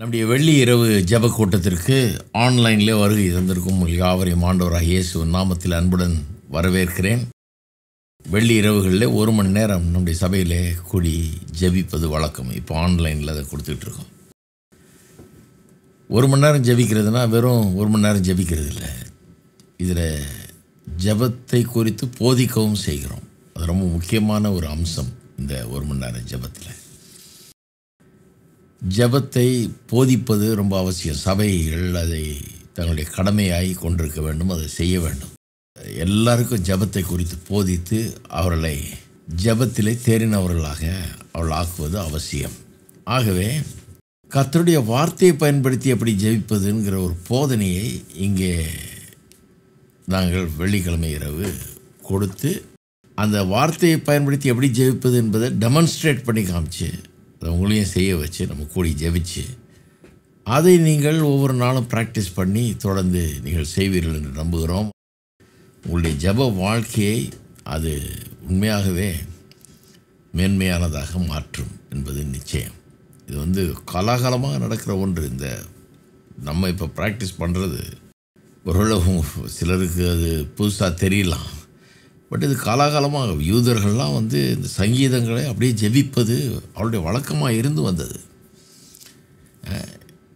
நம்முடைய வெள்ளி இரவு ஜப கூட்டத்திற்கு ஆன்லைனிலே வருகை தந்திருக்கும் உங்கள் யாவரையும் ஆண்டவராக இயேசு நாமத்தில் அன்புடன் வரவேற்கிறேன் வெள்ளி இரவுகளில் ஒரு மணி நேரம் நம்முடைய சபையிலே கூடி ஜபிப்பது வழக்கம் இப்போ ஆன்லைனில் அதை கொடுத்துட்ருக்கோம் ஒரு மணி நேரம் ஜபிக்கிறதுனா வெறும் ஒரு மணி நேரம் ஜபிக்கிறது இல்லை இதில் ஜபத்தை குறித்து போதிக்கவும் செய்கிறோம் அது ரொம்ப முக்கியமான ஒரு அம்சம் இந்த ஒரு மணி நேரம் ஜபத்தில் ஜபத்தை போதிப்பது ரொம்ப அவசியம் சபைகள் அதை தங்களுடைய கடமையாகி கொண்டிருக்க வேண்டும் அதை செய்ய வேண்டும் எல்லாருக்கும் ஜபத்தை குறித்து போதித்து அவர்களை ஜபத்திலே தேறினவர்களாக அவள் ஆக்குவது அவசியம் ஆகவே கத்தருடைய வார்த்தையை பயன்படுத்தி எப்படி ஜெபிப்பதுங்கிற ஒரு போதனையை இங்கே நாங்கள் வெள்ளிக்கிழமை இரவு கொடுத்து அந்த வார்த்தையை பயன்படுத்தி எப்படி ஜெயிப்பது என்பதை டெமான்ஸ்ட்ரேட் பண்ணி காமிச்சு உங்களையும் செய்ய வச்சு நம்ம கூடி ஜெபிச்சு அதை நீங்கள் ஒவ்வொரு நாளும் ப்ராக்டிஸ் பண்ணி தொடர்ந்து நீங்கள் செய்வீர்கள் என்று நம்புகிறோம் உங்களுடைய ஜப வாழ்க்கையை அது உண்மையாகவே மேன்மையானதாக மாற்றும் என்பது நிச்சயம் இது வந்து கலாகலமாக நடக்கிற ஒன்று இந்த நம்ம இப்போ ப்ராக்டிஸ் பண்ணுறது ஓரளவு சிலருக்கு அது புதுசாக தெரியலாம் பட் இது காலாகாலமாக யூதர்கள்லாம் வந்து இந்த சங்கீதங்களை அப்படியே ஜெபிப்பது அவருடைய வழக்கமாக இருந்து வந்தது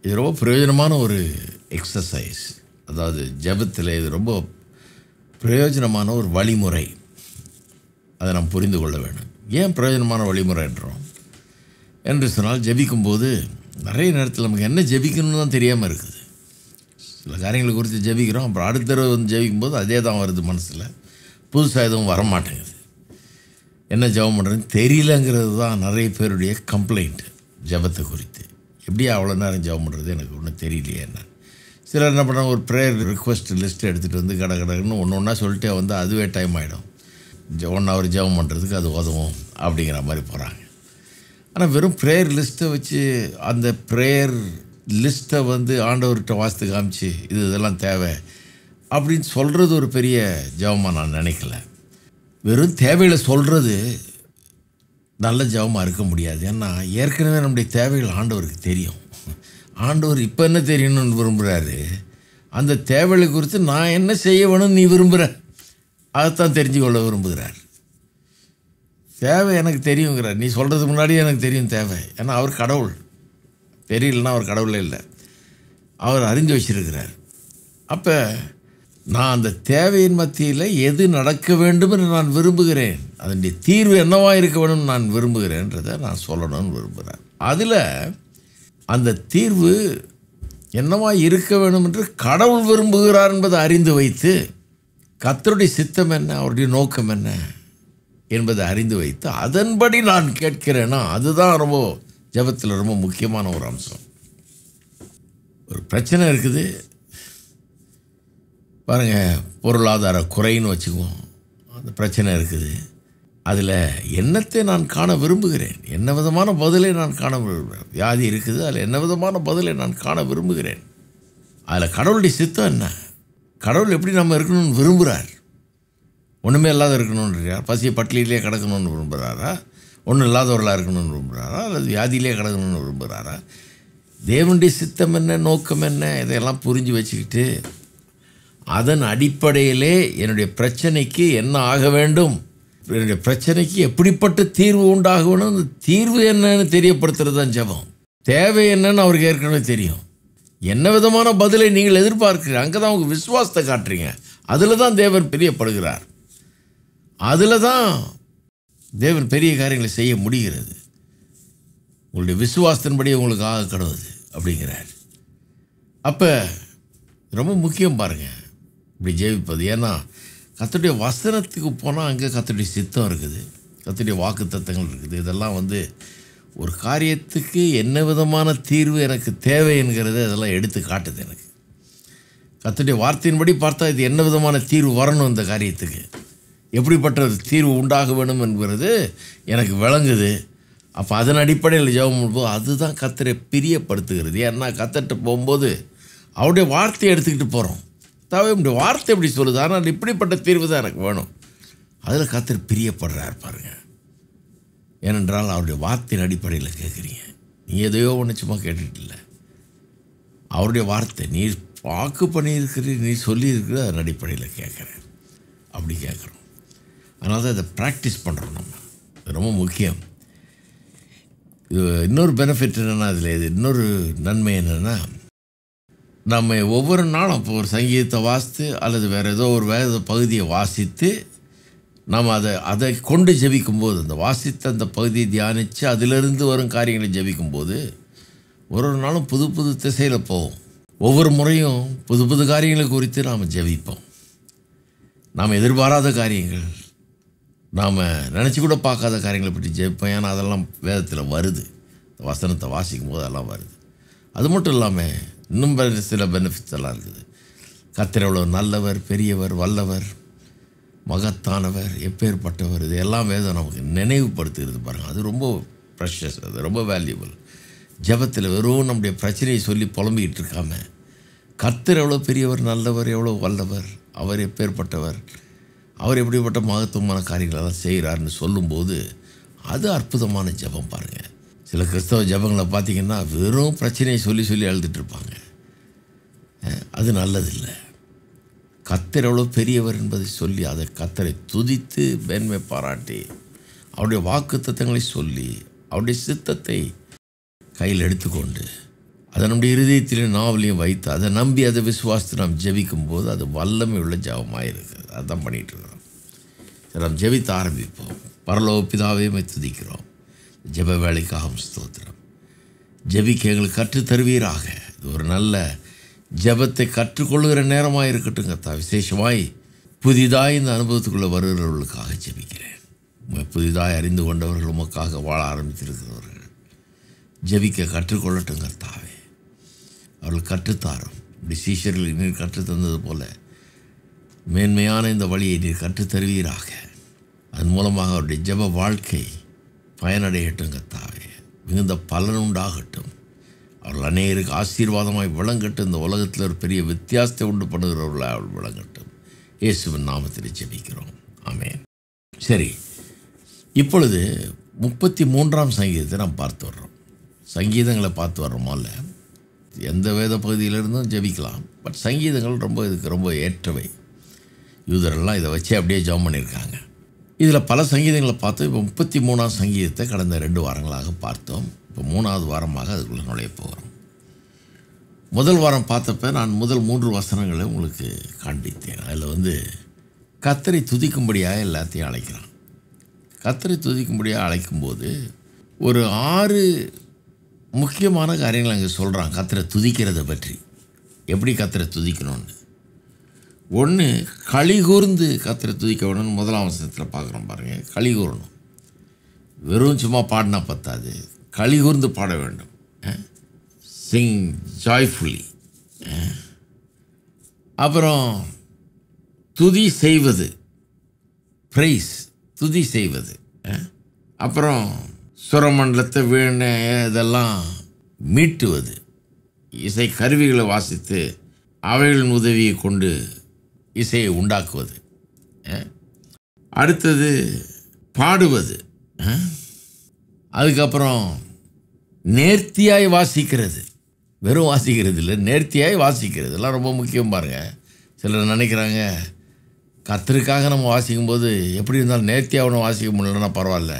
இது ரொம்ப பிரயோஜனமான ஒரு எக்ஸசைஸ் அதாவது ஜபத்தில் இது ரொம்ப பிரயோஜனமான ஒரு வழிமுறை அதை நாம் புரிந்து கொள்ள வேண்டும் ஏன் பிரயோஜனமான வழிமுறை என்றோம் என்று சொன்னால் ஜபிக்கும்போது நிறைய நேரத்தில் நமக்கு என்ன ஜபிக்கணும்னு தான் தெரியாமல் இருக்குது சில காரியங்களை குறித்து ஜபிக்கிறோம் அப்புறம் அடுத்த தடவை வந்து ஜபிக்கும்போது அதே தான் வருது மனசில் புதுசாக எதுவும் வரமாட்டேங்குது என்ன ஜபம் பண்ணுறதுன்னு தெரியலங்கிறது தான் நிறைய பேருடைய கம்ப்ளைண்ட் ஜபத்தை குறித்து எப்படி அவ்வளோ நேரம் ஜபம் பண்ணுறது எனக்கு ஒன்றும் தெரியலையே என்ன சிலர் என்ன பண்ண ஒரு ப்ரேயர் ரிக்வஸ்ட் லிஸ்ட் எடுத்துகிட்டு வந்து கடை கடன்னு ஒன்று ஒன்றா சொல்லிட்டே வந்து அதுவே டைம் ஆகிடும் ஒன் ஹவர் ஜபம் பண்ணுறதுக்கு அது உதவும் அப்படிங்கிற மாதிரி போகிறாங்க ஆனால் வெறும் ப்ரேயர் லிஸ்ட்டை வச்சு அந்த ப்ரேயர் லிஸ்ட்டை வந்து ஆண்டவர்கிட்ட வாசித்து காமிச்சு இது இதெல்லாம் தேவை அப்படின்னு சொல்கிறது ஒரு பெரிய ஜபமாக நான் நினைக்கல வெறும் தேவையில் சொல்கிறது நல்ல ஜபமாக இருக்க முடியாது ஏன்னா ஏற்கனவே நம்முடைய தேவைகள் ஆண்டவருக்கு தெரியும் ஆண்டவர் இப்போ என்ன தெரியணும்னு விரும்புகிறாரு அந்த தேவைகளை குறித்து நான் என்ன செய்ய வேணும்னு நீ விரும்புகிற அதைத்தான் தெரிஞ்சு கொள்ள விரும்புகிறார் தேவை எனக்கு தெரியுங்கிறார் நீ சொல்கிறது முன்னாடியே எனக்கு தெரியும் தேவை ஏன்னா அவர் கடவுள் தெரியலன்னா அவர் கடவுளே இல்லை அவர் அறிஞ்சு வச்சுருக்கிறார் அப்போ நான் அந்த தேவையின் மத்தியில் எது நடக்க வேண்டும் என்று நான் விரும்புகிறேன் அதனுடைய தீர்வு என்னவாக இருக்க வேண்டும் நான் விரும்புகிறேன்றதை நான் சொல்லணும்னு விரும்புகிறேன் அதில் அந்த தீர்வு என்னவாக இருக்க வேண்டும் என்று கடவுள் விரும்புகிறார் என்பதை அறிந்து வைத்து கத்தருடைய சித்தம் என்ன அவருடைய நோக்கம் என்ன என்பதை அறிந்து வைத்து அதன்படி நான் கேட்கிறேன்னா அதுதான் ரொம்ப ஜபத்தில் ரொம்ப முக்கியமான ஒரு அம்சம் ஒரு பிரச்சனை இருக்குது பாருங்கள் பொருளாதார குறைன்னு வச்சுக்குவோம் அந்த பிரச்சனை இருக்குது அதில் என்னத்தை நான் காண விரும்புகிறேன் என்ன விதமான பதிலை நான் காண விரும்புகிறேன் வியாதி இருக்குது அதில் என்ன விதமான பதிலை நான் காண விரும்புகிறேன் அதில் கடவுளுடைய சித்தம் என்ன கடவுள் எப்படி நம்ம இருக்கணும்னு விரும்புகிறார் ஒன்றுமே இல்லாத இருக்கணுன்றார் பசிய பட்டியலே கிடக்கணும்னு விரும்புகிறாரா ஒன்றும் இல்லாதவர்களாக இருக்கணும்னு விரும்புகிறாரா அல்லது வியாதியிலே கிடக்கணும்னு விரும்புகிறாரா தேவனுடைய சித்தம் என்ன நோக்கம் என்ன இதையெல்லாம் புரிஞ்சு வச்சுக்கிட்டு அதன் அடிப்படையிலே என்னுடைய பிரச்சனைக்கு என்ன ஆக வேண்டும் என்னுடைய பிரச்சனைக்கு எப்படிப்பட்ட தீர்வு வேணும் அந்த தீர்வு என்னன்னு தெரியப்படுத்துறது தான் ஜபம் தேவை என்னன்னு அவருக்கு ஏற்கனவே தெரியும் என்ன விதமான பதிலை நீங்கள் எதிர்பார்க்குறீங்க அங்கே தான் உங்கள் விசுவாசத்தை காட்டுறீங்க அதில் தான் தேவன் பிரியப்படுகிறார் அதில் தான் தேவன் பெரிய காரியங்களை செய்ய முடிகிறது உங்களுடைய விசுவாசத்தின்படி உங்களுக்கு ஆக கடவுது அப்படிங்கிறார் அப்போ ரொம்ப முக்கியம் பாருங்கள் இப்படி ஜெயிப்பது ஏன்னா கத்துடைய வசனத்துக்கு போனால் அங்கே கத்துடைய சித்தம் இருக்குது கத்துடைய வாக்கு தத்துவங்கள் இருக்குது இதெல்லாம் வந்து ஒரு காரியத்துக்கு என்ன விதமான தீர்வு எனக்கு தேவை என்கிறது அதெல்லாம் எடுத்து காட்டுது எனக்கு கத்துடைய வார்த்தையின்படி பார்த்தா இது என்ன விதமான தீர்வு வரணும் இந்த காரியத்துக்கு எப்படிப்பட்ட தீர்வு உண்டாக வேணும் என்கிறது எனக்கு விளங்குது அப்போ அதன் அடிப்படையில் ஜெபம் பண்ணும்போது அதுதான் கத்தரை பிரியப்படுத்துகிறது ஏன்னா கத்தர்கிட்ட போகும்போது அவருடைய வார்த்தையை எடுத்துக்கிட்டு போகிறோம் கர்த்தாவே வார்த்தை எப்படி சொல்லுது ஆனால் இப்படிப்பட்ட தீர்வு தான் எனக்கு வேணும் அதில் கத்தர் பிரியப்படுறார் பாருங்கள் ஏனென்றால் அவருடைய வார்த்தையின் அடிப்படையில் கேட்குறீங்க நீ எதையோ ஒன்று சும்மா கேட்டுட்டில்ல அவருடைய வார்த்தை நீ வாக்கு பண்ணியிருக்கிறீ நீ சொல்லியிருக்கிற அதன் அடிப்படையில் கேட்குறேன் அப்படி கேட்குறோம் அதனால தான் இதை ப்ராக்டிஸ் பண்ணுறோம் நம்ம இது ரொம்ப முக்கியம் இது இன்னொரு பெனிஃபிட் என்னென்னா அதில் இது இன்னொரு நன்மை என்னென்னா நம்ம ஒவ்வொரு நாளும் இப்போ ஒரு சங்கீதத்தை வாசித்து அல்லது வேறு ஏதோ ஒரு வேத பகுதியை வாசித்து நம்ம அதை அதை கொண்டு ஜபிக்கும்போது அந்த வாசித்த அந்த பகுதியை தியானித்து அதிலிருந்து வரும் காரியங்களை ஜபிக்கும்போது ஒரு ஒரு நாளும் புது புது திசையில் போவோம் ஒவ்வொரு முறையும் புது புது காரியங்களை குறித்து நாம் ஜபிப்போம் நாம் எதிர்பாராத காரியங்கள் நாம் நினச்சி கூட பார்க்காத காரியங்களை பற்றி ஜெபிப்போம் ஏன்னா அதெல்லாம் வேதத்தில் வருது வசனத்தை வாசிக்கும் போது அதெல்லாம் வருது அது மட்டும் இல்லாமல் இன்னும் சில பெனிஃபிட்ஸ் எல்லாம் இருக்குது எவ்வளோ நல்லவர் பெரியவர் வல்லவர் மகத்தானவர் எப்பேற்பட்டவர் இது எல்லாம் வேதம் நமக்கு நினைவுபடுத்துகிறது பாருங்கள் அது ரொம்ப ப்ரெஷஸ் அது ரொம்ப வேல்யூபிள் ஜபத்தில் வெறும் நம்முடைய பிரச்சனையை சொல்லி புலம்பிக்கிட்டு இருக்காம கத்தர் எவ்வளோ பெரியவர் நல்லவர் எவ்வளோ வல்லவர் அவர் எப்பேற்பட்டவர் அவர் எப்படிப்பட்ட மகத்துவமான காரியங்களெல்லாம் செய்கிறாருன்னு சொல்லும்போது அது அற்புதமான ஜபம் பாருங்கள் சில கிறிஸ்தவ ஜபங்களை பார்த்திங்கன்னா வெறும் பிரச்சனையை சொல்லி சொல்லி அழுதுட்டுருப்பாங்க அது நல்லதில்லை கத்தர் எவ்வளோ பெரியவர் என்பதை சொல்லி அதை கத்தரை துதித்து மேன்மை பாராட்டி அவருடைய வாக்கு தத்தங்களை சொல்லி அவருடைய சித்தத்தை கையில் எடுத்துக்கொண்டு அதை நம்முடைய இருதயத்திலையும் நாவலையும் வைத்து அதை நம்பி அதை விசுவாசத்தை நாம் ஜெபிக்கும் போது அது வல்லமை உள்ள ஜபமாக இருக்குது அதுதான் பண்ணிகிட்டு இருக்கிறோம் நாம் ஜெபித்து ஆரம்பிப்போம் பரலோக பிதாவையுமே துதிக்கிறோம் ஜெப வேலைக்காகவும் ஸ்தோத்திரம் ஜெபிக்க எங்களுக்கு கற்றுத்தருவீராக இது ஒரு நல்ல ஜபத்தை கற்றுக்கொள்கிற நேரமாக இருக்கட்டும் கத்தா விசேஷமாய் புதிதாக இந்த அனுபவத்துக்குள்ளே வருகிறவர்களுக்காக ஜெபிக்கிறேன் புதிதாக அறிந்து கொண்டவர்கள் உமக்காக வாழ ஆரம்பித்திருக்கிறவர்கள் ஜபிக்க கற்றுக்கொள்ளட்டும் கர்த்தாவே அவர்கள் கற்றுத்தாரும் இப்படி சீஷர்கள் நீர் கற்றுத்தந்தது போல மேன்மையான இந்த வழியை நீர் கற்றுத்தருவீராக அதன் மூலமாக அவருடைய ஜப வாழ்க்கை பயனடையட்டும் கத்தாவே மிகுந்த பலன் உண்டாகட்டும் அவர்கள் அநேகருக்கு ஆசீர்வாதமாய் விளங்கட்டும் இந்த உலகத்தில் ஒரு பெரிய வித்தியாசத்தை உண்டு பண்ணுகிறவர்களை அவள் விளங்கட்டும் இயேசுவின் நாமத்தில் ஜெபிக்கிறோம் ஆமேன் சரி இப்பொழுது முப்பத்தி மூன்றாம் சங்கீதத்தை நாம் பார்த்து வர்றோம் சங்கீதங்களை பார்த்து வர்றோமோ இல்லை எந்த வேத பகுதியிலிருந்தும் ஜெபிக்கலாம் பட் சங்கீதங்கள் ரொம்ப இதுக்கு ரொம்ப ஏற்றவை யூதரெல்லாம் இதை வச்சு அப்படியே ஜாம் பண்ணியிருக்காங்க இதில் பல சங்கீதங்களை பார்த்தோம் இப்போ முப்பத்தி மூணாவது சங்கீதத்தை கடந்த ரெண்டு வாரங்களாக பார்த்தோம் இப்போ மூணாவது வாரமாக அதுக்குள்ளே நுழைய போகிறோம் முதல் வாரம் பார்த்தப்ப நான் முதல் மூன்று வசனங்களை உங்களுக்கு காண்பித்தேன் அதில் வந்து கத்தரை துதிக்கும்படியாக எல்லாத்தையும் அழைக்கிறான் கத்தரை துதிக்கும்படியாக அழைக்கும்போது ஒரு ஆறு முக்கியமான காரியங்கள் அங்கே சொல்கிறான் கத்தரை துதிக்கிறதை பற்றி எப்படி கத்தரை துதிக்கணும்னு ஒன்று களி கூர்ந்து கத்திர வேணும்னு முதலாம் வசனத்தில் பார்க்குறோம் பாருங்கள் களி கூறணும் வெறும் சும்மா பாடினா பத்தாது களி கூர்ந்து பாட வேண்டும் சிங் ஜாய்ஃபுல்லி அப்புறம் துதி செய்வது ப்ரைஸ் துதி செய்வது அப்புறம் சுரமண்டலத்தை வீண இதெல்லாம் மீட்டுவது இசை கருவிகளை வாசித்து அவைகளின் உதவியை கொண்டு இசையை உண்டாக்குவது அடுத்தது பாடுவது அதுக்கப்புறம் நேர்த்தியாய் வாசிக்கிறது வெறும் வாசிக்கிறது இல்லை நேர்த்தியாய் வாசிக்கிறது எல்லாம் ரொம்ப முக்கியம் பாருங்கள் சிலர் நினைக்கிறாங்க கத்தருக்காக நம்ம வாசிக்கும்போது எப்படி இருந்தாலும் நேர்த்தியாக ஒன்று வாசிக்க முடியலன்னா பரவாயில்ல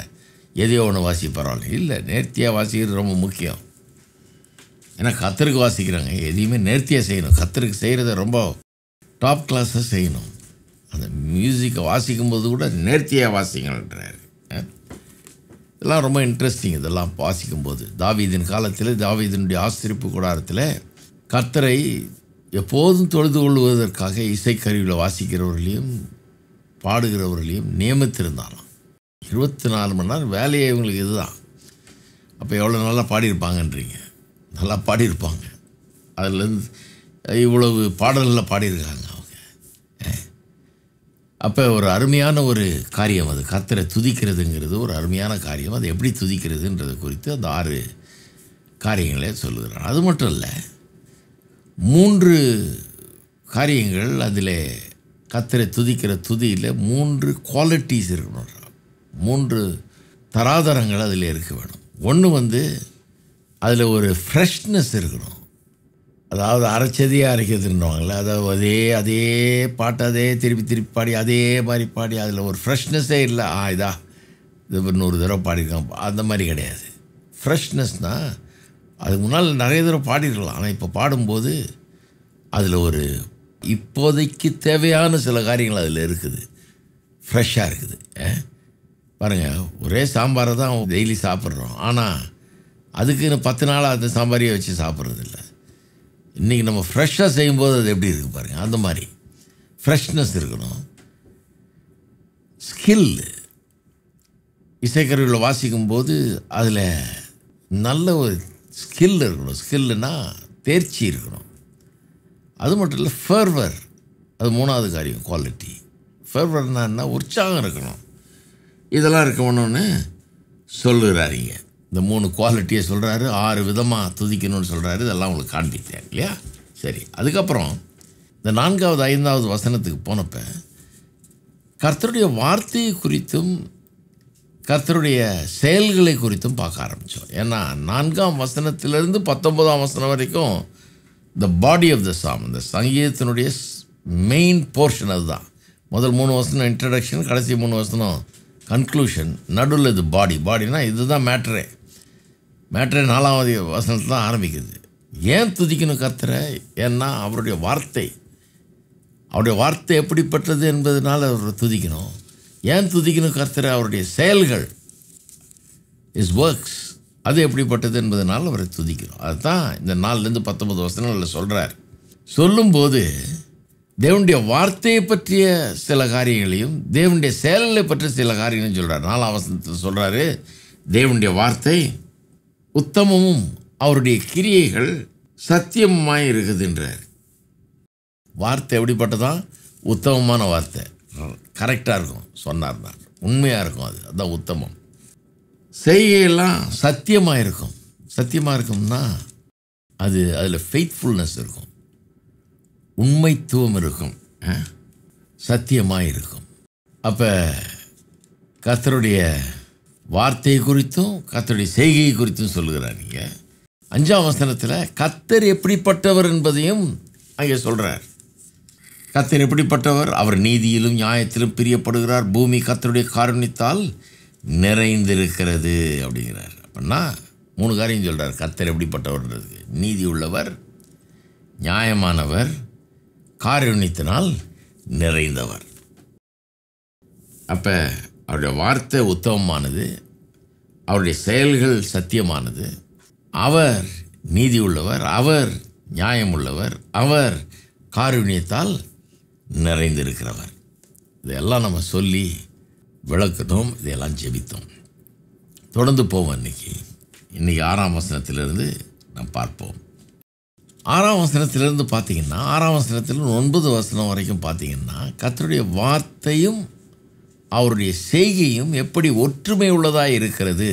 எதையோ ஒன்று வாசி பரவாயில்ல இல்லை நேர்த்தியாக வாசிக்கிறது ரொம்ப முக்கியம் ஏன்னா கத்தருக்கு வாசிக்கிறாங்க எதையுமே நேர்த்தியாக செய்யணும் கத்தருக்கு செய்கிறத ரொம்ப டாப் கிளாஸை செய்யணும் அந்த மியூசிக்கை வாசிக்கும் போது கூட நேர்த்தியாக வாசிங்கன்றார் இதெல்லாம் ரொம்ப இன்ட்ரெஸ்டிங் இதெல்லாம் வாசிக்கும்போது தாவீதின் காலத்தில் தாவீதினுடைய ஆசிரிப்பு கூடாரத்தில் கத்தரை எப்போதும் தொழுது கொள்வதற்காக இசைக்கருவியில் வாசிக்கிறவர்களையும் பாடுகிறவர்களையும் நியமித்திருந்தாலும் இருபத்தி நாலு மணி நேரம் வேலையை இவங்களுக்கு இதுதான் அப்போ எவ்வளோ நல்லா பாடியிருப்பாங்கன்றீங்க நல்லா பாடியிருப்பாங்க அதுலேருந்து இவ்வளவு பாடல்களில் பாடியிருக்காங்க அவங்க அப்போ ஒரு அருமையான ஒரு காரியம் அது கத்தரை துதிக்கிறதுங்கிறது ஒரு அருமையான காரியம் அது எப்படி துதிக்கிறதுன்றது குறித்து அந்த ஆறு காரியங்களே சொல்லுகிறான் அது மட்டும் இல்லை மூன்று காரியங்கள் அதில் கத்தரை துதிக்கிற துதியில் மூன்று குவாலிட்டிஸ் இருக்கணும் மூன்று தராதரங்கள் அதில் இருக்க வேணும் ஒன்று வந்து அதில் ஒரு ஃப்ரெஷ்னஸ் இருக்கணும் அதாவது அரைச்சதையே அரைக்கிறதுன்னுவாங்களே அதாவது அதே அதே பாட்டு அதே திருப்பி திருப்பி பாடி அதே மாதிரி பாடி அதில் ஒரு ஃப்ரெஷ்னஸ்ஸே இல்லை ஆ இதா இது ஒரு நூறு தடவை பாடிருக்கான் அந்த மாதிரி கிடையாது ஃப்ரெஷ்னஸ்னால் அதுக்கு முன்னால் நிறைய தடவை பாடிருக்கலாம் ஆனால் இப்போ பாடும்போது அதில் ஒரு இப்போதைக்கு தேவையான சில காரியங்கள் அதில் இருக்குது ஃப்ரெஷ்ஷாக இருக்குது பாருங்கள் ஒரே சாம்பாரை தான் டெய்லி சாப்பிட்றோம் ஆனால் அதுக்குன்னு பத்து நாளாக அந்த சாம்பாரியை வச்சு சாப்பிட்றதில்ல இன்றைக்கி நம்ம ஃப்ரெஷ்ஷாக செய்யும்போது அது எப்படி இருக்குது பாருங்கள் அந்த மாதிரி ஃப்ரெஷ்னஸ் இருக்கணும் ஸ்கில் இசைக்கருவியில் வாசிக்கும்போது அதில் நல்ல ஒரு ஸ்கில் இருக்கணும் ஸ்கில்லுனா தேர்ச்சி இருக்கணும் அது மட்டும் இல்லை ஃபர்வர் அது மூணாவது காரியம் குவாலிட்டி ஃபர்வர்னா என்ன உற்சாகம் இருக்கணும் இதெல்லாம் இருக்கணும்னு சொல்லுகிறாரிங்க இந்த மூணு குவாலிட்டியை சொல்கிறாரு ஆறு விதமாக துதிக்கணும்னு சொல்கிறாரு இதெல்லாம் உங்களுக்கு காண்பித்தேன் இல்லையா சரி அதுக்கப்புறம் இந்த நான்காவது ஐந்தாவது வசனத்துக்கு போனப்போ கர்த்தருடைய வார்த்தையை குறித்தும் கர்த்தருடைய செயல்களை குறித்தும் பார்க்க ஆரம்பித்தோம் ஏன்னா நான்காம் வசனத்திலிருந்து பத்தொன்பதாம் வசனம் வரைக்கும் த பாடி ஆஃப் த சாம் இந்த சங்கீதத்தினுடைய மெயின் போர்ஷன் அதுதான் முதல் மூணு வசனம் இன்ட்ரடக்ஷன் கடைசி மூணு வசனம் கன்க்ளூஷன் நடுவில் இது பாடி பாடினா இதுதான் மேட்ரே மேட்ரே நாலாவது வசனத்தில் தான் ஆரம்பிக்கிறது ஏன் துதிக்கணும் கத்துற ஏன்னா அவருடைய வார்த்தை அவருடைய வார்த்தை எப்படிப்பட்டது என்பதனால் அவர் துதிக்கணும் ஏன் துதிக்கணும் கத்துற அவருடைய செயல்கள் இஸ் ஒர்க்ஸ் அது எப்படிப்பட்டது என்பதனால் அவரை துதிக்கணும் அதுதான் இந்த நாலுலேருந்து பத்தொம்பது வசனங்களில் சொல்கிறார் சொல்லும்போது தேவனுடைய வார்த்தையை பற்றிய சில காரியங்களையும் தேவனுடைய செயல்களை பற்றிய சில காரியங்களையும் சொல்கிறார் நாலாம் வசனத்தில் சொல்கிறாரு தேவனுடைய வார்த்தை உத்தமமும் அவருடைய கிரியைகள் சத்தியமாக இருக்குதுன்றார் வார்த்தை எப்படிப்பட்டதான் உத்தமமான வார்த்தை கரெக்டாக இருக்கும் சொன்னார் தான் உண்மையாக இருக்கும் அது அதுதான் உத்தமம் செய்கையெல்லாம் சத்தியமாக இருக்கும் சத்தியமாக இருக்கும்னா அது அதில் ஃபெய்த்ஃபுல்னஸ் இருக்கும் உண்மைத்துவம் இருக்கும் சத்தியமாக இருக்கும் அப்போ கத்தருடைய வார்த்தை குறித்தும் கத்தருடைய செய்கையை குறித்தும் சொல்கிறார் நீங்கள் அஞ்சாம் வசனத்தில் கத்தர் எப்படிப்பட்டவர் என்பதையும் அங்கே சொல்கிறார் கத்தர் எப்படிப்பட்டவர் அவர் நீதியிலும் நியாயத்திலும் பிரியப்படுகிறார் பூமி கத்தருடைய காரணித்தால் நிறைந்திருக்கிறது அப்படிங்கிறார் அப்படின்னா மூணு காரியம் சொல்கிறார் கத்தர் எப்படிப்பட்டவர்ன்றது நீதி உள்ளவர் நியாயமானவர் காரணித்தினால் நிறைந்தவர் அப்போ அவருடைய வார்த்தை உத்தமமானது அவருடைய செயல்கள் சத்தியமானது அவர் நீதி உள்ளவர் அவர் நியாயம் உள்ளவர் அவர் காருண்யத்தால் நிறைந்திருக்கிறவர் இதையெல்லாம் நம்ம சொல்லி விளக்கணும் இதையெல்லாம் ஜெபித்தோம் தொடர்ந்து போவோம் இன்றைக்கி இன்றைக்கி ஆறாம் வசனத்திலிருந்து நாம் பார்ப்போம் ஆறாம் வசனத்திலிருந்து பார்த்தீங்கன்னா ஆறாம் வசனத்திலிருந்து ஒன்பது வசனம் வரைக்கும் பார்த்தீங்கன்னா கத்தருடைய வார்த்தையும் அவருடைய செய்கையும் எப்படி ஒற்றுமை உள்ளதாக இருக்கிறது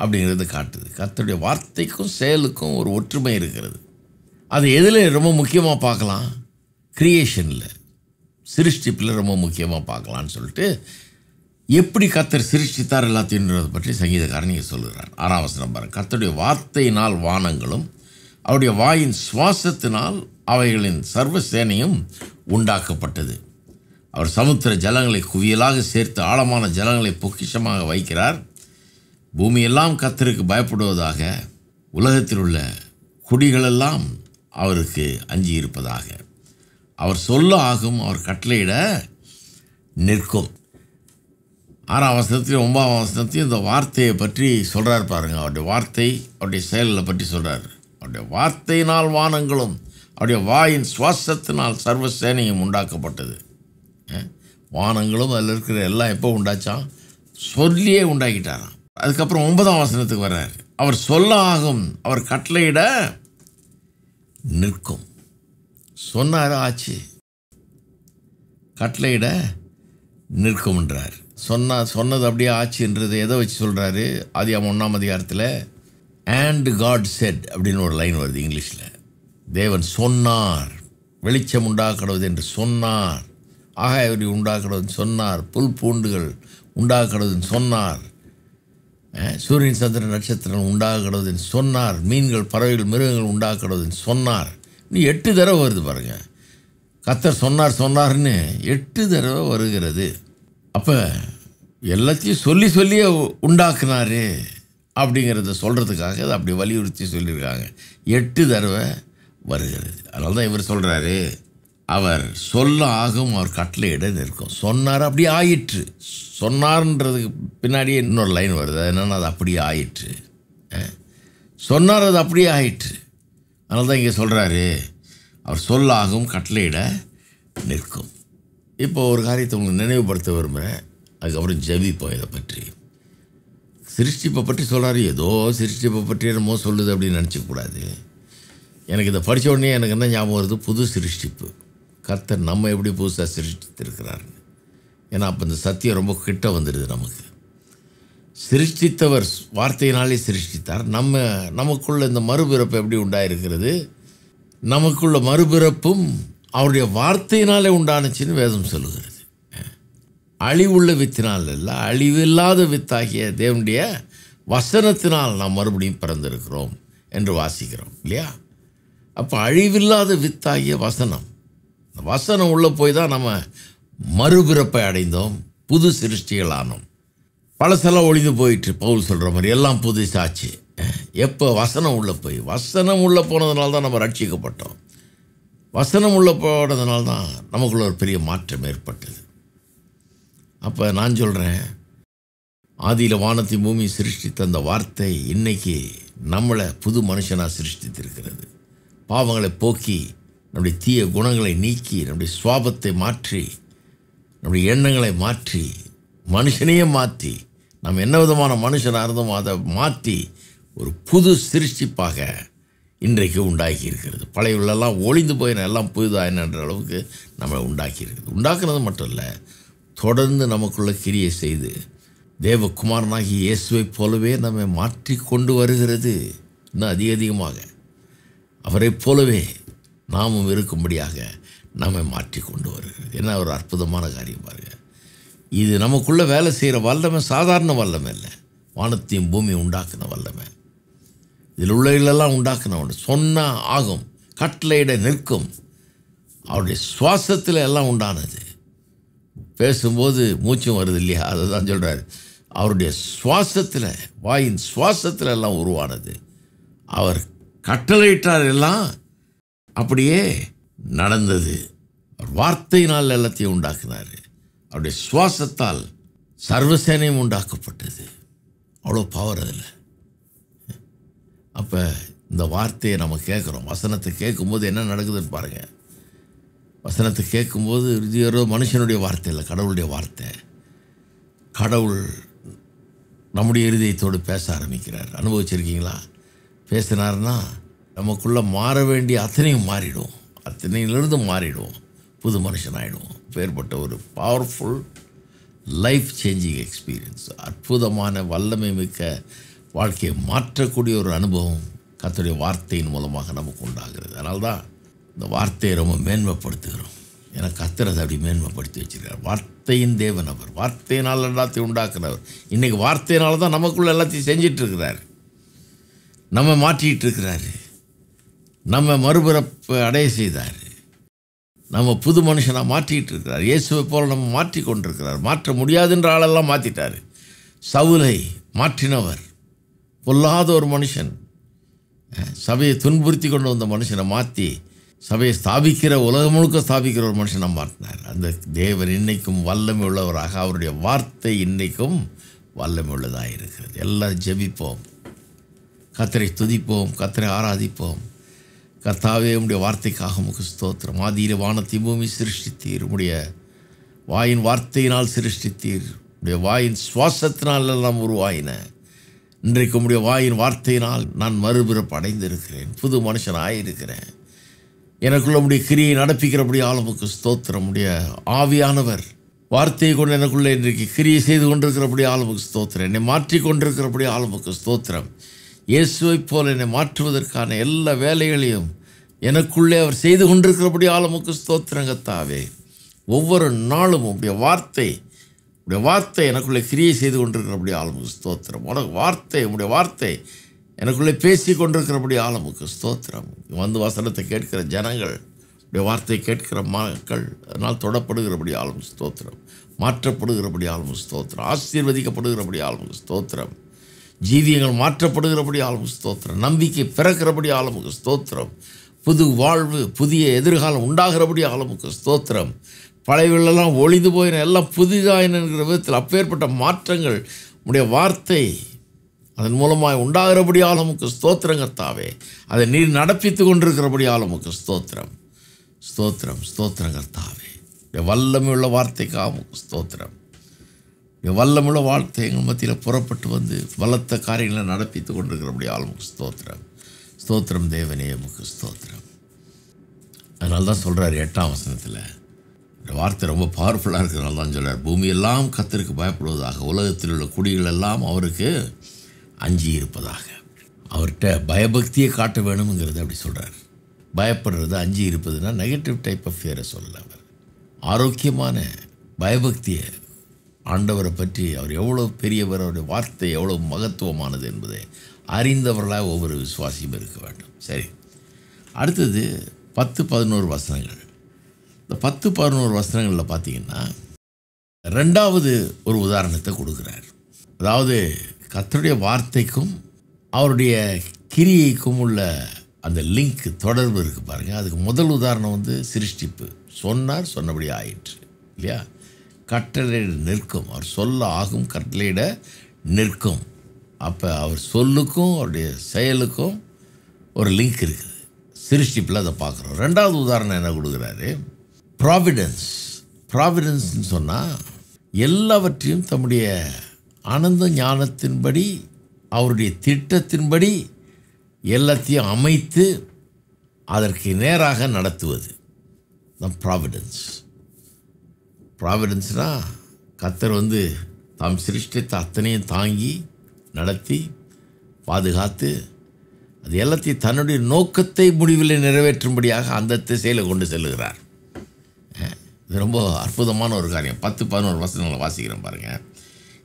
அப்படிங்கிறது காட்டுது கத்தருடைய வார்த்தைக்கும் செயலுக்கும் ஒரு ஒற்றுமை இருக்கிறது அது எதில் ரொம்ப முக்கியமாக பார்க்கலாம் க்ரியேஷனில் சிருஷ்டிப்பில் ரொம்ப முக்கியமாக பார்க்கலான்னு சொல்லிட்டு எப்படி கத்தர் சிருஷ்டித்தார் எல்லாத்தையும்ன்றதை பற்றி சங்கீதக்காரன் நீங்கள் சொல்கிறார் ஆறாம் வசனம் பாருங்கள் கத்தருடைய வார்த்தையினால் வானங்களும் அவருடைய வாயின் சுவாசத்தினால் அவைகளின் சர்வ சேனையும் உண்டாக்கப்பட்டது அவர் சமுத்திர ஜலங்களை குவியலாக சேர்த்து ஆழமான ஜலங்களை பொக்கிஷமாக வைக்கிறார் பூமியெல்லாம் கத்தருக்கு பயப்படுவதாக உலகத்தில் உள்ள குடிகளெல்லாம் அவருக்கு அஞ்சி இருப்பதாக அவர் சொல்ல ஆகும் அவர் கட்டளையிட நிற்கும் ஆறாம் வசனத்தையும் ஒன்பதாம் வசனத்தையும் இந்த வார்த்தையை பற்றி சொல்கிறார் பாருங்கள் அவருடைய வார்த்தை அவருடைய செயல்களை பற்றி சொல்கிறார் அவருடைய வார்த்தையினால் வானங்களும் அவருடைய வாயின் சுவாசத்தினால் சர்வ சேனையும் உண்டாக்கப்பட்டது வானங்களும் அதில் இருக்கிற எல்லாம் எப்போ உண்டாச்சான் சொல்லியே உண்டாக்கிட்டாராம் அதுக்கப்புறம் ஒன்பதாம் வசனத்துக்கு வர்றார் அவர் சொல்ல ஆகும் அவர் கட்டளையிட நிற்கும் சொன்னார் ஆச்சு கட்டளையிட நிற்கும்ன்றார் சொன்னால் சொன்னது அப்படியே ஆச்சுன்றது எதை வச்சு சொல்கிறாரு அது அவன் ஒன்றாம் அதிகாரத்தில் அண்ட் காட் செட் அப்படின்னு ஒரு லைன் வருது இங்கிலீஷில் தேவன் சொன்னார் வெளிச்சம் உண்டாக்கிறது என்று சொன்னார் வரி உண்டாக்கிறதுன்னு சொன்னார் புல் பூண்டுகள் உண்டாக்கிறதுன்னு சொன்னார் சூரியன் சந்திர நட்சத்திரம் உண்டாகிறதுன்னு சொன்னார் மீன்கள் பறவைகள் மிருகங்கள் உண்டாக்கிறதுன்னு சொன்னார் இன்னும் எட்டு தடவை வருது பாருங்கள் கத்தர் சொன்னார் சொன்னார்னு எட்டு தடவை வருகிறது அப்போ எல்லாத்தையும் சொல்லி சொல்லியே உண்டாக்குனாரு அப்படிங்கிறத சொல்கிறதுக்காக அதை அப்படி வலியுறுத்தி சொல்லியிருக்காங்க எட்டு தடவை வருகிறது அதனால தான் இவர் சொல்கிறாரு அவர் சொல்ல ஆகும் அவர் கட்டளையிட நிற்கும் சொன்னார் அப்படி ஆயிற்று சொன்னார்ன்றதுக்கு பின்னாடியே இன்னொரு லைன் வருது என்னென்னா அது அப்படியே ஆயிற்று சொன்னார் அது அப்படியே ஆயிற்று அதனால தான் இங்கே சொல்கிறாரு அவர் சொல்லாகும் கட்டளையிட நிற்கும் இப்போ ஒரு காரியத்தை உங்களுக்கு நினைவுபடுத்த விரும்புகிறேன் அதுக்கப்புறம் ஜெபிப்போம் இதை பற்றி சிருஷ்டிப்பை பற்றி சொல்கிறாரு ஏதோ சிருஷ்டிப்பை பற்றி என்னமோ சொல்லுது அப்படின்னு நினச்சிக்கூடாது எனக்கு இதை படித்த உடனே எனக்கு என்ன ஞாபகம் வருது புது சிருஷ்டிப்பு கர்த்தர் நம்ம எப்படி புதுசாக சிருஷ்டித்திருக்கிறாருன்னு ஏன்னா அப்போ இந்த சத்தியம் ரொம்ப கிட்ட வந்துடுது நமக்கு சிருஷ்டித்தவர் வார்த்தையினாலே சிருஷ்டித்தார் நம்ம நமக்குள்ள இந்த மறுபிறப்பு எப்படி உண்டாயிருக்கிறது நமக்குள்ள மறுபிறப்பும் அவருடைய வார்த்தையினாலே உண்டானுச்சின்னு வேதம் சொல்லுகிறது அழிவுள்ள வித்தினால் இல்லை அழிவில்லாத வித்தாகிய தேவனுடைய வசனத்தினால் நாம் மறுபடியும் பிறந்திருக்கிறோம் என்று வாசிக்கிறோம் இல்லையா அப்போ அழிவில்லாத வித்தாகிய வசனம் இந்த வசனம் உள்ளே போய் தான் நம்ம மறுபிறப்பை அடைந்தோம் புது சிருஷ்டிகளானோம் பழசெல்லாம் ஒழிந்து போயிட்டு பவுல் சொல்கிற மாதிரி எல்லாம் புதுசாச்சு எப்போ வசனம் உள்ளே போய் வசனம் உள்ளே போனதுனால தான் நம்ம ரட்சிக்கப்பட்டோம் வசனம் உள்ளே போனதுனால தான் நமக்குள்ள ஒரு பெரிய மாற்றம் ஏற்பட்டது அப்போ நான் சொல்கிறேன் ஆதியில் வானத்தை பூமி சிருஷ்டித்த அந்த வார்த்தை இன்றைக்கி நம்மளை புது மனுஷனாக சிருஷ்டித்திருக்கிறது பாவங்களை போக்கி நம்முடைய தீய குணங்களை நீக்கி நம்முடைய சுவாபத்தை மாற்றி நம்முடைய எண்ணங்களை மாற்றி மனுஷனையே மாற்றி நம்ம என்ன விதமான மனுஷனாக இருந்தோம் அதை மாற்றி ஒரு புது சிருஷ்டிப்பாக இன்றைக்கு உண்டாக்கி இருக்கிறது பழைய உள்ளெல்லாம் ஒளிந்து போயின எல்லாம் புதிதாக என்னன்ற அளவுக்கு நம்மளை உண்டாக்கி இருக்குது உண்டாக்குறது மட்டும் இல்லை தொடர்ந்து நமக்குள்ள கிரியை செய்து தேவகுமாரனாகி இயேசுவைப் போலவே நம்மை மாற்றி கொண்டு வருகிறது இன்னும் அதிக அதிகமாக அவரைப் போலவே நாமும் இருக்கும்படியாக நம்மை மாற்றி கொண்டு வருகிறது என்ன ஒரு அற்புதமான காரியம் பாருங்கள் இது நமக்குள்ளே வேலை செய்கிற வல்லமை சாதாரண வல்லமை இல்லை வானத்தையும் பூமி உண்டாக்குன வல்லமை இதில் உண்டாக்குன உண்டாக்குனவன் சொன்னால் ஆகும் கட்டளையிட நிற்கும் அவருடைய சுவாசத்தில் எல்லாம் உண்டானது பேசும்போது மூச்சும் வருது இல்லையா அதை தான் சொல்கிறார் அவருடைய சுவாசத்தில் வாயின் சுவாசத்தில் எல்லாம் உருவானது அவர் கட்டளையிட்டார் எல்லாம் அப்படியே நடந்தது அவர் வார்த்தையினால் எல்லாத்தையும் உண்டாக்குனார் அவருடைய சுவாசத்தால் சர்வசேனையும் உண்டாக்கப்பட்டது அவ்வளோ பவர் அதில் அப்போ இந்த வார்த்தையை நம்ம கேட்குறோம் வசனத்தை கேட்கும்போது என்ன நடக்குதுன்னு பாருங்கள் வசனத்தை கேட்கும்போது இது மனுஷனுடைய வார்த்தை இல்லை கடவுளுடைய வார்த்தை கடவுள் நம்முடைய இருதயத்தோடு பேச ஆரம்பிக்கிறார் அனுபவிச்சிருக்கீங்களா பேசினார்னா நமக்குள்ளே மாற வேண்டிய அத்தனையும் மாறிடும் அத்தனையிலிருந்து மாறிடும் புது மனுஷன் ஆகிடுவோம் பேர்பட்ட ஒரு பவர்ஃபுல் லைஃப் சேஞ்சிங் எக்ஸ்பீரியன்ஸ் அற்புதமான வல்லமை மிக்க வாழ்க்கையை மாற்றக்கூடிய ஒரு அனுபவம் கத்துடைய வார்த்தையின் மூலமாக நமக்கு உண்டாகிறது அதனால்தான் இந்த வார்த்தையை ரொம்ப மேன்மைப்படுத்துகிறோம் ஏன்னா கத்துறது அப்படி மேன்மைப்படுத்தி வச்சுருக்கார் வார்த்தையின் தேவன் அவர் வார்த்தையினால் எல்லாத்தையும் உண்டாக்குறவர் இன்றைக்கி வார்த்தையினால தான் நமக்குள்ளே எல்லாத்தையும் செஞ்சிட்ருக்கிறார் நம்ம மாற்றிக்கிட்டு இருக்கிறாரு நம்ம மறுபிறப்பு அடைய செய்தார் நம்ம புது மனுஷனாக மாற்றிக்கிட்டு இருக்கிறார் இயேசுவை போல் நம்ம மாற்றி கொண்டிருக்கிறார் மாற்ற முடியாதுன்ற ஆளெல்லாம் மாற்றிட்டார் சவுலை மாற்றினவர் பொல்லாத ஒரு மனுஷன் சபையை துன்புறுத்தி கொண்டு வந்த மனுஷனை மாற்றி சபையை ஸ்தாபிக்கிற உலகம் முழுக்க ஸ்தாபிக்கிற ஒரு மனுஷன் மாற்றினார் அந்த தேவர் இன்னைக்கும் வல்லமை உள்ளவராக அவருடைய வார்த்தை இன்னைக்கும் வல்லமை உள்ளதாக இருக்கிறது எல்லாம் ஜெபிப்போம் கத்தரை துதிப்போம் கத்தரை ஆராதிப்போம் கர்த்தாவே உடைய வார்த்தைக்காக முக ஸ்தோத்திரம் ஆதீர வானத்தை பூமி சிருஷ்டித்தீர் உடைய வாயின் வார்த்தையினால் சிருஷ்டித்தீர் உடைய வாயின் சுவாசத்தினால் எல்லாம் உருவாயின இன்றைக்கு உடைய வாயின் வார்த்தையினால் நான் மறுபிறப்பு அடைந்திருக்கிறேன் புது மனுஷன் ஆயிருக்கிறேன் எனக்குள்ள உடைய கிரியை நடப்பிக்கிறபடி ஆளுமுக்கு ஸ்தோத்திரம் உடைய ஆவியானவர் வார்த்தையை கொண்டு எனக்குள்ளே இன்றைக்கு கிரியை செய்து கொண்டிருக்கிறபடி ஆளுமுக்கு ஸ்தோத்திரம் என்னை மாற்றி கொண்டிருக்கிறபடி ஆளுமுக்கு ஸ்தோத்திரம் இயேசுவை போல் என்னை மாற்றுவதற்கான எல்லா வேலைகளையும் எனக்குள்ளே அவர் செய்து கொண்டிருக்கிறபடி ஆளுமுக்கு ஸ்தோத்திரங்கத்தாவே ஒவ்வொரு நாளும் உடைய வார்த்தை உடைய வார்த்தை எனக்குள்ளே கிரியை செய்து கொண்டிருக்கிறபடி ஆளுமுக்கு ஸ்தோத்திரம் உனக்கு வார்த்தை உடைய வார்த்தை எனக்குள்ளே பேசி கொண்டிருக்கிறபடி ஆளுமுக்கு ஸ்தோத்திரம் வந்து வசனத்தை கேட்கிற ஜனங்கள் வார்த்தையை கேட்கிற மக்கள் அதனால் தொடப்படுகிறபடி ஆளும் ஸ்தோத்திரம் மாற்றப்படுகிறபடி ஆளும் ஸ்தோத்திரம் ஆசீர்வதிக்கப்படுகிறபடி ஆளும் ஸ்தோத்திரம் ஜீவியங்கள் மாற்றப்படுகிறபடி ஆளும் ஸ்தோத்திரம் நம்பிக்கை பிறக்கிறபடி ஆளுமுக்கு ஸ்தோத்திரம் புது வாழ்வு புதிய எதிர்காலம் உண்டாகிறபடி ஆளுமுக்கு ஸ்தோத்திரம் பழையவெல்லாம் ஒளிந்து போயின எல்லாம் புதிதாயின விதத்தில் அப்பேற்பட்ட மாற்றங்கள் உடைய வார்த்தை அதன் மூலமாக உண்டாகிறபடியால் உமக்கு ஸ்தோத்திரம் கர்த்தாவே அதை நீர் நடப்பித்து கொண்டிருக்கிறபடியால் உமக்கு ஸ்தோத்திரம் ஸ்தோத்திரம் ஸ்தோத்திரம் கர்த்தாவே வல்லமுள்ள வார்த்தைக்காக உமக்கு ஸ்தோத்திரம் வல்லமுள்ள வார்த்தை எங்கள் மத்தியில் புறப்பட்டு வந்து பலத்த காரியங்களை நடப்பித்து கொண்டிருக்கிறபடியால் உமக்கு ஸ்தோத்திரம் ஸ்தோத்திரம் தேவனே உமக்கு ஸ்தோத்திரம் அதனால தான் சொல்கிறார் எட்டாம் வசனத்தில் இந்த வார்த்தை ரொம்ப பவர்ஃபுல்லாக இருக்கிறதுனால தான் சொல்கிறார் பூமியெல்லாம் கத்திற்கு பயப்படுவதாக உலகத்தில் உள்ள குடிகள் எல்லாம் அவருக்கு அஞ்சி இருப்பதாக அவர்கிட்ட பயபக்தியை காட்ட வேணுங்கிறது அப்படி சொல்கிறார் பயப்படுறது அஞ்சு இருப்பதுன்னா நெகட்டிவ் டைப் ஆஃப் ஃபியரை சொல்லல அவர் ஆரோக்கியமான பயபக்தியை ஆண்டவரை பற்றி அவர் எவ்வளோ பெரியவர் அவருடைய வார்த்தை எவ்வளோ மகத்துவமானது என்பதை அறிந்தவர்களாக ஒவ்வொரு விசுவாசியும் இருக்க வேண்டும் சரி அடுத்தது பத்து பதினோரு வசனங்கள் இந்த பத்து பதினோரு வசனங்களில் பார்த்திங்கன்னா ரெண்டாவது ஒரு உதாரணத்தை கொடுக்குறார் அதாவது கத்தருடைய வார்த்தைக்கும் அவருடைய கிரியைக்கும் உள்ள அந்த லிங்க் தொடர்பு இருக்குது பாருங்கள் அதுக்கு முதல் உதாரணம் வந்து சிருஷ்டிப்பு சொன்னார் சொன்னபடி ஆயிற்று இல்லையா கட்டளையிட நிற்கும் அவர் சொல்ல ஆகும் கட்டளையிட நிற்கும் அப்போ அவர் சொல்லுக்கும் அவருடைய செயலுக்கும் ஒரு லிங்க் இருக்குது சிருஷ்டிப்பில் அதை பார்க்குறோம் ரெண்டாவது உதாரணம் என்ன கொடுக்குறாரு ப்ராவிடன்ஸ் ப்ராவிடன்ஸ்னு சொன்னால் எல்லாவற்றையும் தம்முடைய ஆனந்த ஞானத்தின்படி அவருடைய திட்டத்தின்படி எல்லாத்தையும் அமைத்து அதற்கு நேராக நடத்துவது தான் ப்ராவிடன்ஸ் ப்ராவிடன்ஸ்னால் கத்தர் வந்து தாம் சிருஷ்டித்த அத்தனையும் தாங்கி நடத்தி பாதுகாத்து அது எல்லாத்தையும் தன்னுடைய நோக்கத்தை முடிவில் நிறைவேற்றும்படியாக அந்த திசையில் கொண்டு செல்லுகிறார் இது ரொம்ப அற்புதமான ஒரு காரியம் பத்து பதினோரு வசனங்களை வாசிக்கிறேன் பாருங்கள்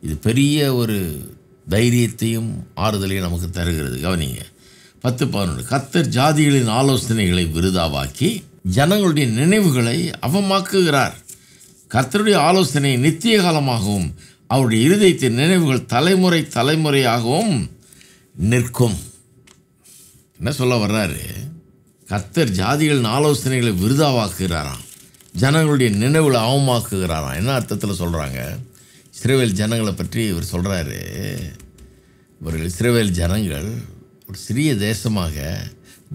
இது பெரிய ஒரு தைரியத்தையும் ஆறுதலையும் நமக்கு தருகிறது கவனிங்க பத்து பதினொன்று கத்தர் ஜாதிகளின் ஆலோசனைகளை விருதாவாக்கி ஜனங்களுடைய நினைவுகளை அவமாக்குகிறார் கர்த்தருடைய ஆலோசனை நித்திய காலமாகவும் அவருடைய இருதயத்தின் நினைவுகள் தலைமுறை தலைமுறையாகவும் நிற்கும் என்ன சொல்ல வர்றாரு கர்த்தர் ஜாதிகளின் ஆலோசனைகளை விருதாவாக்குகிறாராம் ஜனங்களுடைய நினைவுகளை அவமாக்குகிறாராம் என்ன அர்த்தத்தில் சொல்கிறாங்க இஸ்ரேவேல் ஜனங்களை பற்றி இவர் சொல்கிறாரு இவர்கள் இஸ்ரேவேல் ஜனங்கள் ஒரு சிறிய தேசமாக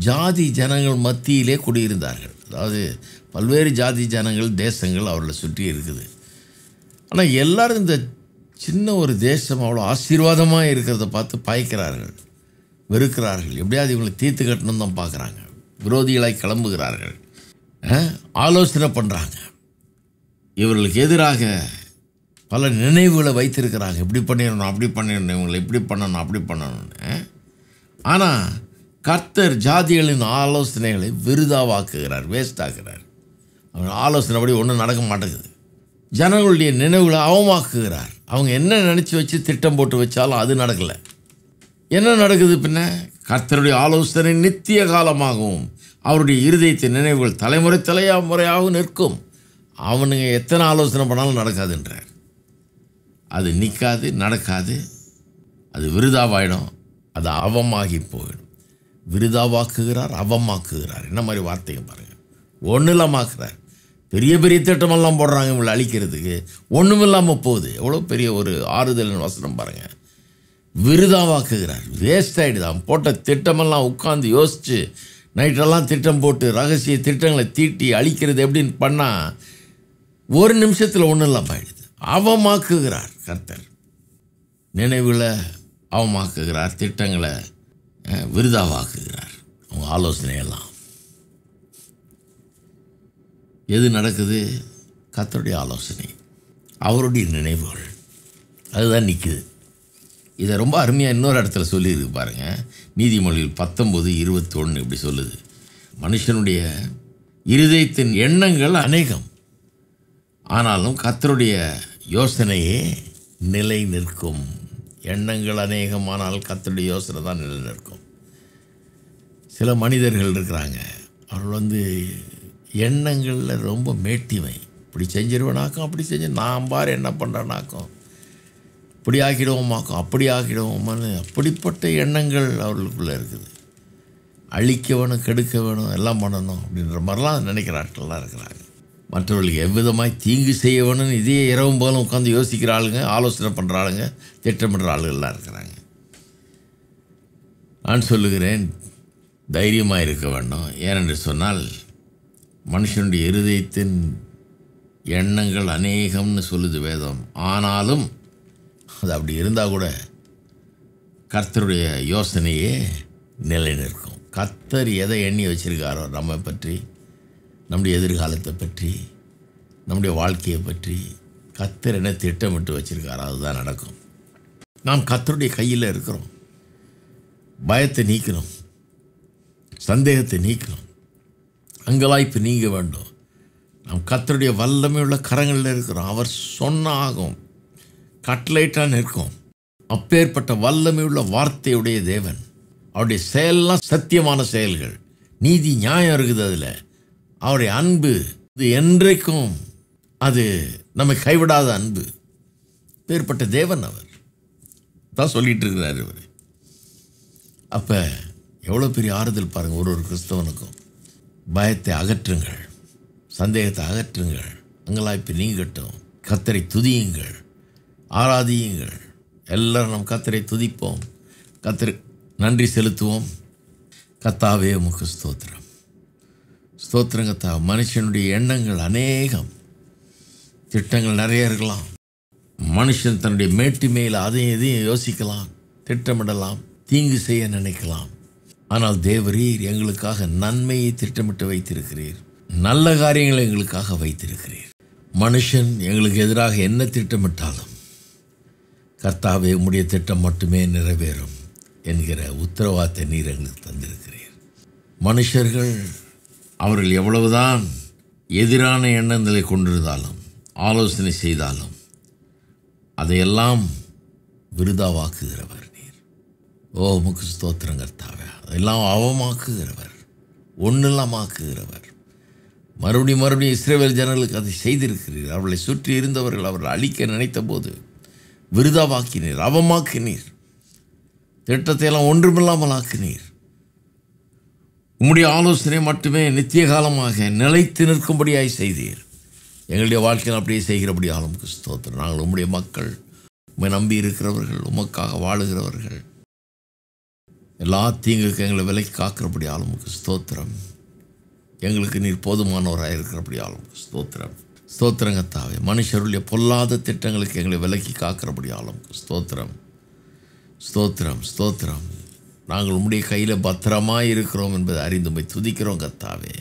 ஜாதி ஜனங்கள் மத்தியிலே குடியிருந்தார்கள் அதாவது பல்வேறு ஜாதி ஜனங்கள் தேசங்கள் அவர்களை சுற்றி இருக்குது ஆனால் எல்லோரும் இந்த சின்ன ஒரு தேசம் அவ்வளோ ஆசீர்வாதமாக இருக்கிறத பார்த்து பாய்க்கிறார்கள் வெறுக்கிறார்கள் எப்படியாவது இவங்களை தீர்த்து கட்டணும் தான் பார்க்குறாங்க விரோதிகளாய் கிளம்புகிறார்கள் ஆலோசனை பண்ணுறாங்க இவர்களுக்கு எதிராக பல நினைவுகளை வைத்திருக்கிறாங்க இப்படி பண்ணிடணும் அப்படி பண்ணிடணும் இவங்களை இப்படி பண்ணணும் அப்படி பண்ணணும்னு ஆனால் கர்த்தர் ஜாதிகளின் ஆலோசனைகளை விருதாவாக்குகிறார் வேஸ்ட் ஆக்குறார் அவங்க ஆலோசனைப்படி ஒன்றும் நடக்க மாட்டேங்குது ஜனங்களுடைய நினைவுகளை அவமாக்குகிறார் அவங்க என்ன நினச்சி வச்சு திட்டம் போட்டு வச்சாலும் அது நடக்கலை என்ன நடக்குது பின்ன கர்த்தருடைய ஆலோசனை நித்திய காலமாகவும் அவருடைய இருதயத்தின் நினைவுகள் தலைமுறை தலையா முறையாகவும் நிற்கும் அவனுங்க எத்தனை ஆலோசனை பண்ணாலும் நடக்காதுன்றார் அது நிற்காது நடக்காது அது விருதாவாயிடும் அது அவமாகி போயிடும் விருதாவாக்குகிறார் அவமாக்குகிறார் என்ன மாதிரி வார்த்தைங்க பாருங்கள் ஒன்றும் இல்லாமாக்குறார் பெரிய பெரிய திட்டமெல்லாம் போடுறாங்க இவங்களை அழிக்கிறதுக்கு ஒன்றும் இல்லாமல் போகுது எவ்வளோ பெரிய ஒரு ஆறுதல் வசனம் பாருங்கள் விருதாவாக்குகிறார் வேஸ்ட் ஆகிடுதான் போட்ட திட்டமெல்லாம் உட்காந்து யோசித்து நைட்டெல்லாம் திட்டம் போட்டு ரகசிய திட்டங்களை தீட்டி அழிக்கிறது எப்படின்னு பண்ணால் ஒரு நிமிஷத்தில் ஒன்றும் இல்லாமல் ஆகிடுது அவமாக்குகிறார் கர்த்தர் நினைவில் அவமாக்குகிறார் திட்டங்களை விருதாவாக்குகிறார் அவங்க ஆலோசனையெல்லாம் எது நடக்குது கத்தருடைய ஆலோசனை அவருடைய நினைவுகள் அதுதான் நிற்குது இதை ரொம்ப அருமையாக இன்னொரு இடத்துல சொல்லியிருக்கு பாருங்கள் நீதிமொழியில் பத்தொம்போது இருபத்தொன்று இப்படி சொல்லுது மனுஷனுடைய இருதயத்தின் எண்ணங்கள் அநேகம் ஆனாலும் கத்தருடைய யோசனையே நிலை நிற்கும் எண்ணங்கள் அநேகமானால் கத்தடி யோசனை தான் நிலை நிற்கும் சில மனிதர்கள் இருக்கிறாங்க அவர்கள் வந்து எண்ணங்களில் ரொம்ப மேட்டிமை இப்படி செஞ்சிருவனாக்கும் அப்படி செஞ்சு நான் பாரு என்ன பண்ணுறேனாக்கும் இப்படி ஆக்கிடுவோமாக்கும் அப்படி ஆக்கிடுவோமான்னு அப்படிப்பட்ட எண்ணங்கள் அவர்களுக்குள்ளே இருக்குது அழிக்க வேணும் கெடுக்க வேணும் எல்லாம் பண்ணணும் அப்படின்ற மாதிரிலாம் நினைக்கிற ஆட்கள்லாம் இருக்கிறாங்க மற்றவர்கள் எவ்விதமாய் தீங்கு செய்யவனும் இதே இரவும் போலும் உட்காந்து யோசிக்கிற ஆளுங்க ஆலோசனை பண்ணுற ஆளுங்க திட்டமிடுற ஆளுகள்லாம் இருக்கிறாங்க நான் சொல்லுகிறேன் தைரியமாக இருக்க வேண்டும் ஏனென்று சொன்னால் மனுஷனுடைய இருதயத்தின் எண்ணங்கள் அநேகம்னு சொல்லுது வேதம் ஆனாலும் அது அப்படி இருந்தால் கூட கர்த்தருடைய யோசனையே நிலை நிற்கும் கர்த்தர் எதை எண்ணி வச்சுருக்காரோ நம்மை பற்றி நம்முடைய எதிர்காலத்தை பற்றி நம்முடைய வாழ்க்கையை பற்றி கத்தர் என்ன திட்டமிட்டு வச்சுருக்காரோ அதுதான் நடக்கும் நாம் கத்தருடைய கையில் இருக்கிறோம் பயத்தை நீக்கணும் சந்தேகத்தை நீக்கணும் அங்கலாய்ப்பு நீங்க வேண்டும் நாம் கத்தருடைய வல்லமை உள்ள கரங்களில் இருக்கிறோம் அவர் சொன்ன ஆகும் கட்லைட்டாக நிற்கும் அப்பேற்பட்ட வல்லமை உள்ள வார்த்தையுடைய தேவன் அவருடைய செயல்லாம் சத்தியமான செயல்கள் நீதி நியாயம் இருக்குது அதில் அவருடைய அன்பு இது என்றைக்கும் அது நம்மை கைவிடாத அன்பு பேர்பட்ட தேவன் அவர் தான் சொல்லிட்டு இருக்கிறார் இவர் அப்போ எவ்வளோ பெரிய ஆறுதல் பாருங்கள் ஒரு ஒரு கிறிஸ்தவனுக்கும் பயத்தை அகற்றுங்கள் சந்தேகத்தை அகற்றுங்கள் அங்கலாய்ப்பு நீங்கட்டும் கத்தரை துதியுங்கள் ஆராதியுங்கள் எல்லாரும் நம் கத்தரை துதிப்போம் கத்தரை நன்றி செலுத்துவோம் கத்தாவே முக ஸ்தோத்திரம் ஸ்தோத்திரங்கத்தா மனுஷனுடைய எண்ணங்கள் அநேகம் திட்டங்கள் நிறைய இருக்கலாம் மனுஷன் தன்னுடைய மேல் அதையும் இதையும் யோசிக்கலாம் திட்டமிடலாம் தீங்கு செய்ய நினைக்கலாம் ஆனால் தேவரீர் எங்களுக்காக நன்மையை திட்டமிட்டு வைத்திருக்கிறீர் நல்ல காரியங்களை எங்களுக்காக வைத்திருக்கிறீர் மனுஷன் எங்களுக்கு எதிராக என்ன திட்டமிட்டாலும் கர்த்தாவே உடைய திட்டம் மட்டுமே நிறைவேறும் என்கிற உத்தரவாத்த நீர் எங்களுக்கு தந்திருக்கிறீர் மனுஷர்கள் அவர்கள் எவ்வளவுதான் எதிரான எண்ணங்களை கொண்டிருந்தாலும் ஆலோசனை செய்தாலும் அதையெல்லாம் விருதாவாக்குகிறவர் நீர் ஓ முக்கு ஸ்தோத்திரங்கர்த்தாவே அதெல்லாம் அவமாக்குகிறவர் ஒன்றில்லாமாக்குகிறவர் மறுபடியும் மறுபடியும் இஸ்ரேவேல் ஜனங்களுக்கு அதை செய்திருக்கிறீர் அவர்களை சுற்றி இருந்தவர்கள் அவர்கள் அழிக்க நினைத்த போது விருதாவாக்கினீர் அவமாக்கினீர் திட்டத்தையெல்லாம் ஒன்றுமில்லாமல் ஆக்கினீர் உம்முடைய ஆலோசனை மட்டுமே நித்திய காலமாக நிலைத்து நிற்கும்படியாய் செய்தீர் எங்களுடைய வாழ்க்கையில் அப்படியே செய்கிறபடி ஆளுக்கு ஸ்தோத்திரம் நாங்கள் உம்முடைய மக்கள் உண்மை நம்பி இருக்கிறவர்கள் உமக்காக வாழுகிறவர்கள் எல்லா தீங்குக்கு எங்களை விலை காக்கிறபடி ஆளுமுக்கு ஸ்தோத்திரம் எங்களுக்கு நீர் போதுமானவராக இருக்கிறபடி ஆளுமுக்கு ஸ்தோத்திரம் ஸ்தோத்திரங்கத்தாவே மனுஷருடைய பொல்லாத திட்டங்களுக்கு எங்களை விலக்கி காக்கிறபடி ஆளுமுக்கு ஸ்தோத்திரம் ஸ்தோத்திரம் ஸ்தோத்திரம் நாங்கள் உம்முடைய கையில் பத்திரமாக இருக்கிறோம் என்பதை அறிந்து போய் துதிக்கிறோம் கத்தாவே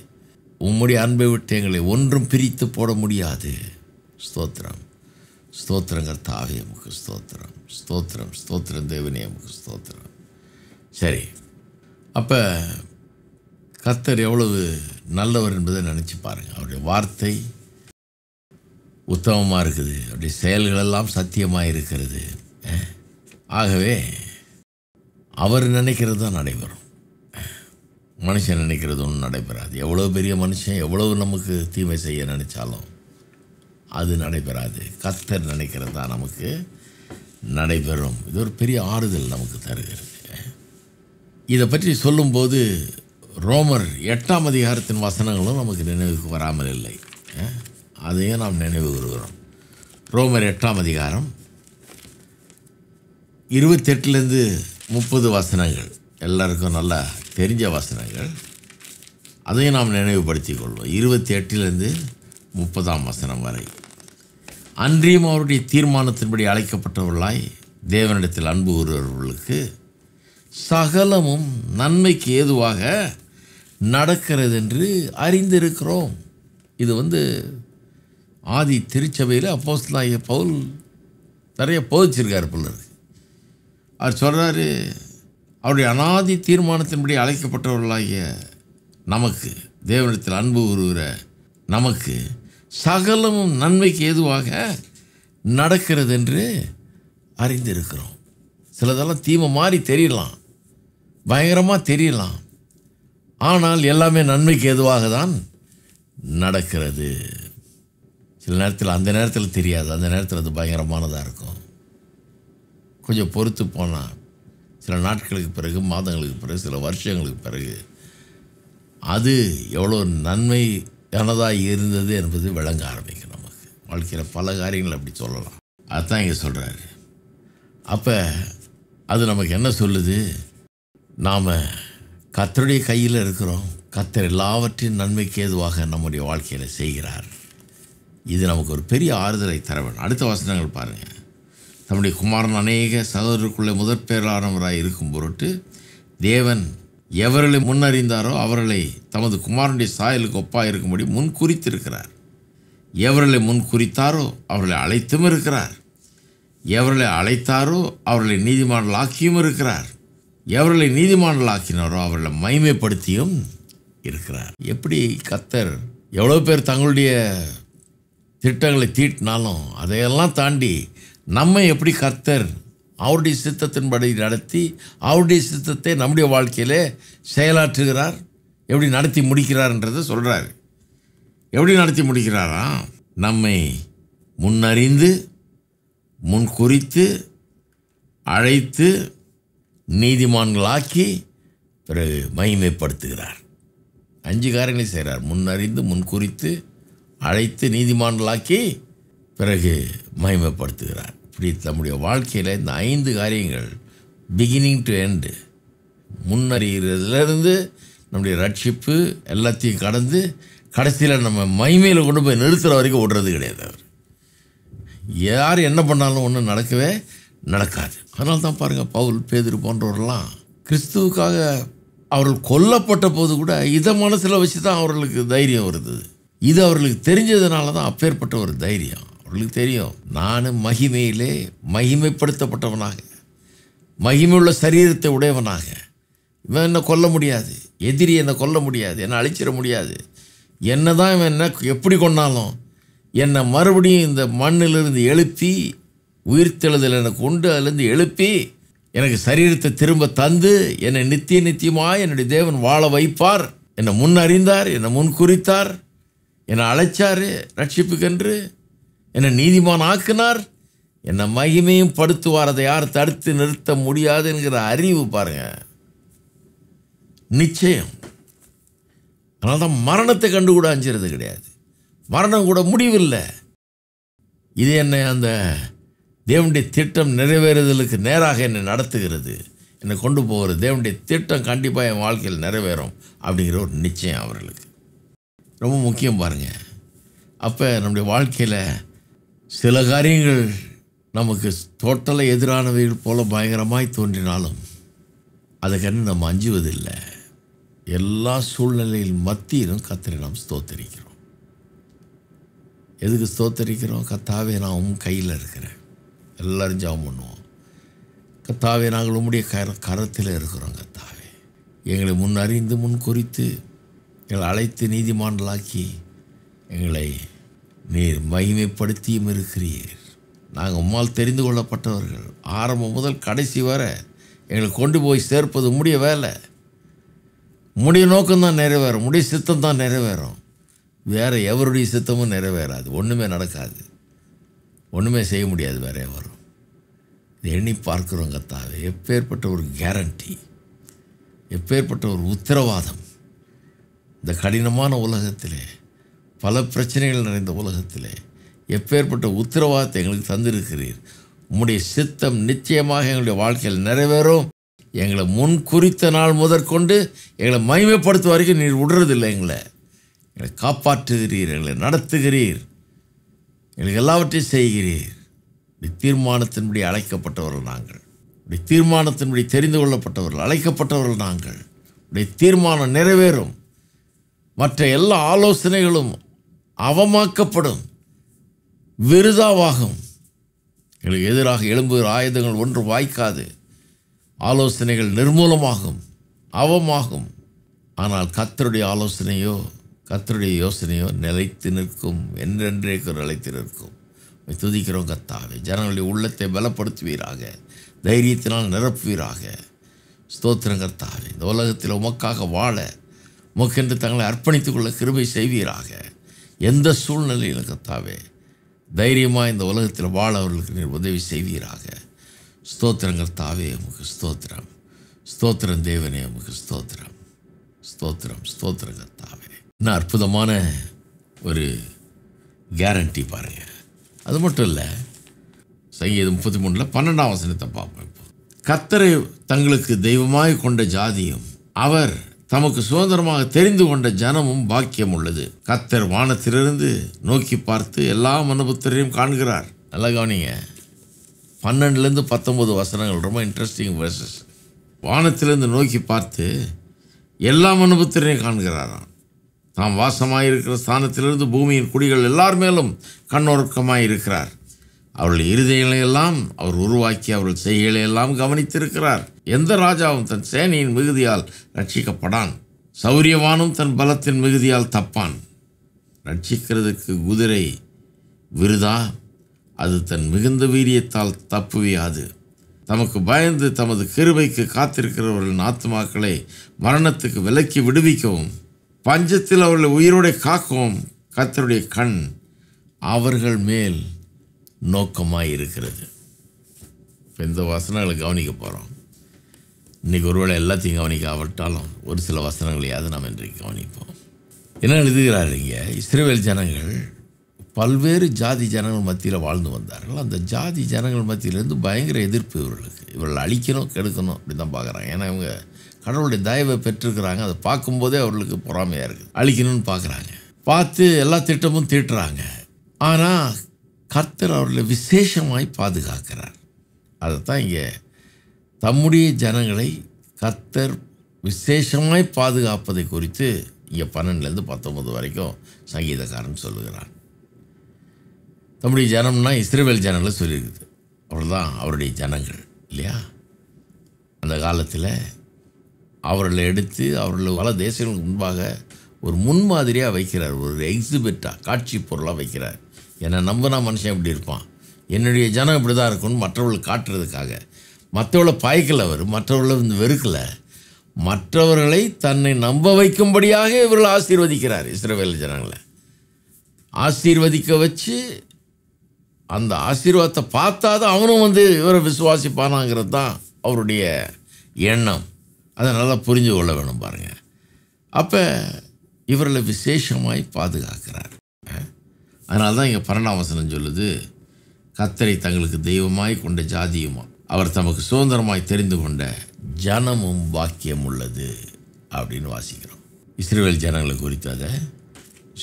உம்முடைய அன்பை விட்டு எங்களை ஒன்றும் பிரித்து போட முடியாது ஸ்தோத்திரம் ஸ்தோத்திரம் கர்த்தாவே எமக்கு ஸ்தோத்திரம் ஸ்தோத்திரம் ஸ்தோத்திரம் தேவனே எமக்கு ஸ்தோத்திரம் சரி அப்போ கர்த்தர் எவ்வளவு நல்லவர் என்பதை நினச்சி பாருங்கள் அவருடைய வார்த்தை உத்தமமாக இருக்குது அவருடைய செயல்களெல்லாம் சத்தியமாக இருக்கிறது ஆகவே அவர் நினைக்கிறது தான் நடைபெறும் மனுஷன் நினைக்கிறது ஒன்றும் நடைபெறாது எவ்வளோ பெரிய மனுஷன் எவ்வளோ நமக்கு தீமை செய்ய நினச்சாலும் அது நடைபெறாது கத்தர் நினைக்கிறது தான் நமக்கு நடைபெறும் இது ஒரு பெரிய ஆறுதல் நமக்கு தருகிறது இதை பற்றி சொல்லும்போது ரோமர் எட்டாம் அதிகாரத்தின் வசனங்களும் நமக்கு நினைவுக்கு வராமல் இல்லை அதையும் நாம் நினைவு கூறுகிறோம் ரோமர் எட்டாம் அதிகாரம் இருபத்தெட்டுலேருந்து முப்பது வசனங்கள் எல்லாருக்கும் நல்லா தெரிஞ்ச வசனங்கள் அதையும் நாம் நினைவுபடுத்திக் கொள்வோம் இருபத்தி எட்டிலிருந்து முப்பதாம் வசனம் வரை அன்றியும் அவருடைய தீர்மானத்தின்படி அழைக்கப்பட்டவர்களாய் தேவனிடத்தில் அன்பு கூறுபவர்களுக்கு சகலமும் நன்மைக்கு ஏதுவாக நடக்கிறது என்று அறிந்திருக்கிறோம் இது வந்து ஆதி திருச்சபையில் அப்போஸ்தலாகிய பவுல் நிறைய போதிச்சிருக்கார் பிள்ளை அவர் சொல்கிறாரு அவருடைய அனாதி தீர்மானத்தின்படி அழைக்கப்பட்டவர்களாகிய நமக்கு தேவனிடத்தில் அன்பு உருகிற நமக்கு சகலமும் நன்மைக்கு ஏதுவாக நடக்கிறது என்று அறிந்திருக்கிறோம் சிலதெல்லாம் தீமை மாறி தெரியலாம் பயங்கரமாக தெரியலாம் ஆனால் எல்லாமே நன்மைக்கு எதுவாக தான் நடக்கிறது சில நேரத்தில் அந்த நேரத்தில் தெரியாது அந்த நேரத்தில் அது பயங்கரமானதாக இருக்கும் கொஞ்சம் பொறுத்து போனால் சில நாட்களுக்கு பிறகு மாதங்களுக்கு பிறகு சில வருஷங்களுக்கு பிறகு அது எவ்வளோ நன்மையானதாக இருந்தது என்பது விளங்க ஆரம்பிக்கும் நமக்கு வாழ்க்கையில் பல காரியங்கள் அப்படி சொல்லலாம் அதுதான் இங்கே சொல்கிறாரு அப்போ அது நமக்கு என்ன சொல்லுது நாம் கத்தருடைய கையில் இருக்கிறோம் கத்தர் எல்லாவற்றின் நன்மைக்கு ஏதுவாக நம்முடைய வாழ்க்கையில் செய்கிறார் இது நமக்கு ஒரு பெரிய ஆறுதலை தர வேண்டும் அடுத்த வசனங்கள் பாருங்கள் தம்முடைய குமாரன் அநேக சகோதரருக்குள்ளே பேரானவராக இருக்கும் பொருட்டு தேவன் எவர்களை முன்னறிந்தாரோ அவர்களை தமது குமாரனுடைய சாயலுக்கு ஒப்பாக இருக்கும்படி முன் குறித்திருக்கிறார் எவர்களை முன் குறித்தாரோ அவர்களை அழைத்தும் இருக்கிறார் எவர்களை அழைத்தாரோ அவர்களை நீதிமான்களாக்கியும் இருக்கிறார் எவர்களை நீதிமான்களாக்கினாரோ அவர்களை மைமைப்படுத்தியும் இருக்கிறார் எப்படி கத்தர் எவ்வளோ பேர் தங்களுடைய திட்டங்களை தீட்டினாலும் அதையெல்லாம் தாண்டி நம்மை எப்படி கர்த்தர் அவருடைய சித்தத்தின்படி நடத்தி அவருடைய சித்தத்தை நம்முடைய வாழ்க்கையிலே செயலாற்றுகிறார் எப்படி நடத்தி முடிக்கிறார்ன்றதை சொல்கிறார் எப்படி நடத்தி முடிக்கிறாரா நம்மை முன்னறிந்து முன் குறித்து அழைத்து நீதிமான்களாக்கி பிறகு மகிமைப்படுத்துகிறார் அஞ்சு காரங்களை செய்கிறார் முன்னறிந்து முன்குறித்து அழைத்து நீதிமான்களாக்கி பிறகு மகிமைப்படுத்துகிறார் இப்படி தம்முடைய வாழ்க்கையில் இந்த ஐந்து காரியங்கள் பிகினிங் டு எண்டு முன்னறியிறதுலேருந்து நம்முடைய ரட்சிப்பு எல்லாத்தையும் கடந்து கடைசியில் நம்ம மகிமையில் கொண்டு போய் நிறுத்துகிற வரைக்கும் ஓடுறது கிடையாது அவர் யார் என்ன பண்ணாலும் ஒன்றும் நடக்கவே நடக்காது அதனால தான் பாருங்கள் பவுல் பேதிரி போன்றவர்கள்லாம் கிறிஸ்துவுக்காக அவர்கள் கொல்லப்பட்ட போது கூட இதை மனசில் வச்சு தான் அவர்களுக்கு தைரியம் வருது இது அவர்களுக்கு தெரிஞ்சதுனால தான் அப்பேற்பட்ட ஒரு தைரியம் உங்களுக்கு தெரியும் நானும் மகிமையிலே மகிமைப்படுத்தப்பட்டவனாக மகிமையுள்ள சரீரத்தை உடையவனாக இவன் என்னை கொல்ல முடியாது எதிரி என்னை கொல்ல முடியாது என்னை அழிச்சிட முடியாது என்ன தான் இவன் என்ன எப்படி கொண்டாலும் என்னை மறுபடியும் இந்த மண்ணிலிருந்து எழுப்பி உயிர்த்தெழுதல் எனக்கு உண்டு அதுலேருந்து எழுப்பி எனக்கு சரீரத்தை திரும்ப தந்து என்னை நித்திய நித்தியமாக என்னுடைய தேவன் வாழ வைப்பார் என்னை முன் அறிந்தார் என்னை முன் குறித்தார் என்னை அழைச்சார் ரட்சிப்புக்கென்று என்னை நீதிமான் ஆக்கினார் என்னை மகிமையும் படுத்துவார் அதை யார் தடுத்து நிறுத்த முடியாது என்கிற அறிவு பாருங்கள் நிச்சயம் அதனால தான் மரணத்தை கண்டு கூட அஞ்சுறது கிடையாது மரணம் கூட முடிவில்லை இது என்னை அந்த தேவனுடைய திட்டம் நிறைவேறுதலுக்கு நேராக என்னை நடத்துகிறது என்னை கொண்டு போகிறது தேவனுடைய திட்டம் கண்டிப்பாக என் வாழ்க்கையில் நிறைவேறும் அப்படிங்கிற ஒரு நிச்சயம் அவர்களுக்கு ரொம்ப முக்கியம் பாருங்கள் அப்போ நம்முடைய வாழ்க்கையில் சில காரியங்கள் நமக்கு தோட்டலை எதிரானவைகள் போல் பயங்கரமாய் தோன்றினாலும் அதுக்கன்னு நம்ம அஞ்சுவதில்லை எல்லா சூழ்நிலையில் மத்தியிலும் கத்தரை நாம் ஸ்தோத்தரிக்கிறோம் எதுக்கு ஸ்தோத்தரிக்கிறோம் கத்தாவே நான் உன் கையில் இருக்கிறேன் எல்லோரும் ஜாம் பண்ணுவோம் கத்தாவே நாங்கள் உம்முடைய கர கரத்தில் இருக்கிறோம் கத்தாவே எங்களை முன் அறிந்து முன் குறித்து எங்களை அழைத்து நீதிமான்களாக்கி எங்களை நீர் மகிமைப்படுத்தியும் இருக்கிறீர் நாங்கள் உம்மால் தெரிந்து கொள்ளப்பட்டவர்கள் ஆரம்பம் முதல் கடைசி வர எங்களை கொண்டு போய் சேர்ப்பது முடிய வேலை முடிய நோக்கம்தான் நிறைவேறும் முடிய சித்தம் தான் நிறைவேறும் வேறு எவருடைய சித்தமும் நிறைவேறாது ஒன்றுமே நடக்காது ஒன்றுமே செய்ய முடியாது வேறு எவரும் எண்ணி பார்க்குறோங்க தாவே எப்பேற்பட்ட ஒரு கேரண்டி எப்பேற்பட்ட ஒரு உத்தரவாதம் இந்த கடினமான உலகத்திலே பல பிரச்சனைகள் நிறைந்த உலகத்திலே எப்பேற்பட்ட உத்தரவாதத்தை எங்களுக்கு தந்திருக்கிறீர் உம்முடைய சித்தம் நிச்சயமாக எங்களுடைய வாழ்க்கையில் நிறைவேறும் எங்களை முன் குறித்த நாள் முதற்கொண்டு எங்களை மகிமைப்படுத்த வரைக்கும் நீர் விடுறதில்லை எங்களை எங்களை காப்பாற்றுகிறீர் எங்களை நடத்துகிறீர் எங்களுக்கு எல்லாவற்றையும் செய்கிறீர் இப்படி தீர்மானத்தின்படி அழைக்கப்பட்டவர்கள் நாங்கள் இப்படி தீர்மானத்தின்படி தெரிந்து கொள்ளப்பட்டவர்கள் அழைக்கப்பட்டவர்கள் நாங்கள் இப்படி தீர்மானம் நிறைவேறும் மற்ற எல்லா ஆலோசனைகளும் அவமாக்கப்படும் விருதாவாகும் எங்களுக்கு எதிராக எழும்புகிற ஆயுதங்கள் ஒன்று வாய்க்காது ஆலோசனைகள் நிர்மூலமாகும் அவமாகும் ஆனால் கத்தருடைய ஆலோசனையோ கத்தருடைய யோசனையோ நிலைத்து நிற்கும் என்றென்றேக்கு நிலைத்து நிற்கும் துதிக்கிறோம் கத்தாவே ஜனங்களுடைய உள்ளத்தை பலப்படுத்துவீராக தைரியத்தினால் நிரப்புவீராக ஸ்தோத்திரம் கர்த்தாவே இந்த உலகத்தில் உமக்காக வாழ உமக்கென்று தங்களை அர்ப்பணித்துக் கொள்ள கிருபை செய்வீராக எந்த சூழ்நிலையில் கத்தாவே தைரியமாக இந்த உலகத்தில் வாழ அவர்களுக்கு நீர் உதவி செய்வீராக ஸ்தோத்திரங்கள் தாவே உமக்கு ஸ்தோத்திரம் ஸ்தோத்திரம் தேவனே உமக்கு ஸ்தோத்திரம் ஸ்தோத்திரம் ஸ்தோத்திரங்கள் தாவே இன்னும் அற்புதமான ஒரு கேரண்டி பாருங்கள் அது மட்டும் இல்லை சங்கீதம் முப்பத்தி மூணில் பன்னெண்டாம் வசனத்தை பார்ப்போம் இப்போ கத்தரை தங்களுக்கு தெய்வமாய் கொண்ட ஜாதியும் அவர் தமக்கு சுதந்திரமாக தெரிந்து கொண்ட ஜனமும் பாக்கியம் உள்ளது கத்தர் வானத்திலிருந்து நோக்கி பார்த்து எல்லா மனபுத்தரையும் காண்கிறார் நல்லா கவனிங்க பன்னெண்டுலேருந்து பத்தொம்பது வசனங்கள் ரொம்ப இன்ட்ரெஸ்டிங் வேர்சஸ் வானத்திலிருந்து நோக்கி பார்த்து எல்லா மனுபுத்திரையும் காண்கிறாராம் தாம் வாசமாயிருக்கிற ஸ்தானத்திலிருந்து பூமியின் குடிகள் எல்லார் மேலும் இருக்கிறார் அவர்கள் இருதயங்களையெல்லாம் அவர் உருவாக்கி அவர்கள் எல்லாம் கவனித்திருக்கிறார் எந்த ராஜாவும் தன் சேனையின் மிகுதியால் ரட்சிக்கப்படான் சௌரியவானும் தன் பலத்தின் மிகுதியால் தப்பான் ரட்சிக்கிறதுக்கு குதிரை விருதா அது தன் மிகுந்த வீரியத்தால் தப்புவியாது தமக்கு பயந்து தமது கிருபைக்கு காத்திருக்கிறவர்களின் ஆத்மாக்களை மரணத்துக்கு விலக்கி விடுவிக்கவும் பஞ்சத்தில் அவர்களை உயிரோடு காக்கவும் கத்தருடைய கண் அவர்கள் மேல் நோக்கமாக இருக்கிறது இப்போ இந்த வசனங்களை கவனிக்க போகிறோம் இன்றைக்கி ஒருவேளை எல்லாத்தையும் கவனிக்காவிட்டாலும் ஒரு சில வசனங்களையாவது நாம் இன்றைக்கு கவனிப்போம் என்ன எழுதுகிறார் இங்கே இஸ்ரேவேல் ஜனங்கள் பல்வேறு ஜாதி ஜனங்கள் மத்தியில் வாழ்ந்து வந்தார்கள் அந்த ஜாதி ஜனங்கள் மத்தியிலேருந்து பயங்கர எதிர்ப்பு இவர்களுக்கு இவர்களை அழிக்கணும் கெடுக்கணும் அப்படி தான் பார்க்குறாங்க ஏன்னா இவங்க கடவுளுடைய தயவை பெற்றிருக்கிறாங்க அதை பார்க்கும்போதே அவர்களுக்கு பொறாமையாக இருக்குது அழிக்கணும்னு பார்க்குறாங்க பார்த்து எல்லா திட்டமும் தீட்டுறாங்க ஆனால் கர்த்தர் அவர்களை விசேஷமாய் பாதுகாக்கிறார் அதைத்தான் இங்கே தம்முடைய ஜனங்களை கர்த்தர் விசேஷமாய் பாதுகாப்பதை குறித்து இங்கே பன்னெண்டுலேருந்து பத்தொம்பது வரைக்கும் சங்கீதக்காரன் சொல்லுகிறான் தம்முடைய ஜனம்னா இஸ்ரேவேல் ஜனங்களை சொல்லியிருக்குது தான் அவருடைய ஜனங்கள் இல்லையா அந்த காலத்தில் அவர்களை எடுத்து அவர்களை பல தேசங்களுக்கு முன்பாக ஒரு முன்மாதிரியாக வைக்கிறார் ஒரு எக்ஸிபிட்டாக காட்சி பொருளாக வைக்கிறார் என்னை நம்பினா மனுஷன் இப்படி இருப்பான் என்னுடைய ஜனம் இப்படி தான் இருக்கும்னு மற்றவர்களை காட்டுறதுக்காக மற்றவர்களை பாய்க்கலை அவர் மற்றவர்களை வந்து வெறுக்கலை மற்றவர்களை தன்னை நம்ப வைக்கும்படியாக இவர்கள் ஆசீர்வதிக்கிறார் இஸ்ரேவேல் ஜனங்களை ஆசீர்வதிக்க வச்சு அந்த ஆசீர்வாதத்தை பார்த்தா தான் அவனும் வந்து இவரை விசுவாசிப்பானாங்கிறது தான் அவருடைய எண்ணம் அதை நல்லா புரிஞ்சு கொள்ள வேணும் பாருங்கள் அப்போ இவர்களை விசேஷமாய் பாதுகாக்கிறார் அதனால தான் இங்கே பரணாவசனம் சொல்லுது கத்தரை தங்களுக்கு தெய்வமாய் கொண்ட ஜாதியுமா அவர் தமக்கு சுதந்திரமாய் தெரிந்து கொண்ட ஜனமும் பாக்கியம் உள்ளது அப்படின்னு வாசிக்கிறோம் இஸ்ரேல் ஜனங்களை குறித்து அதை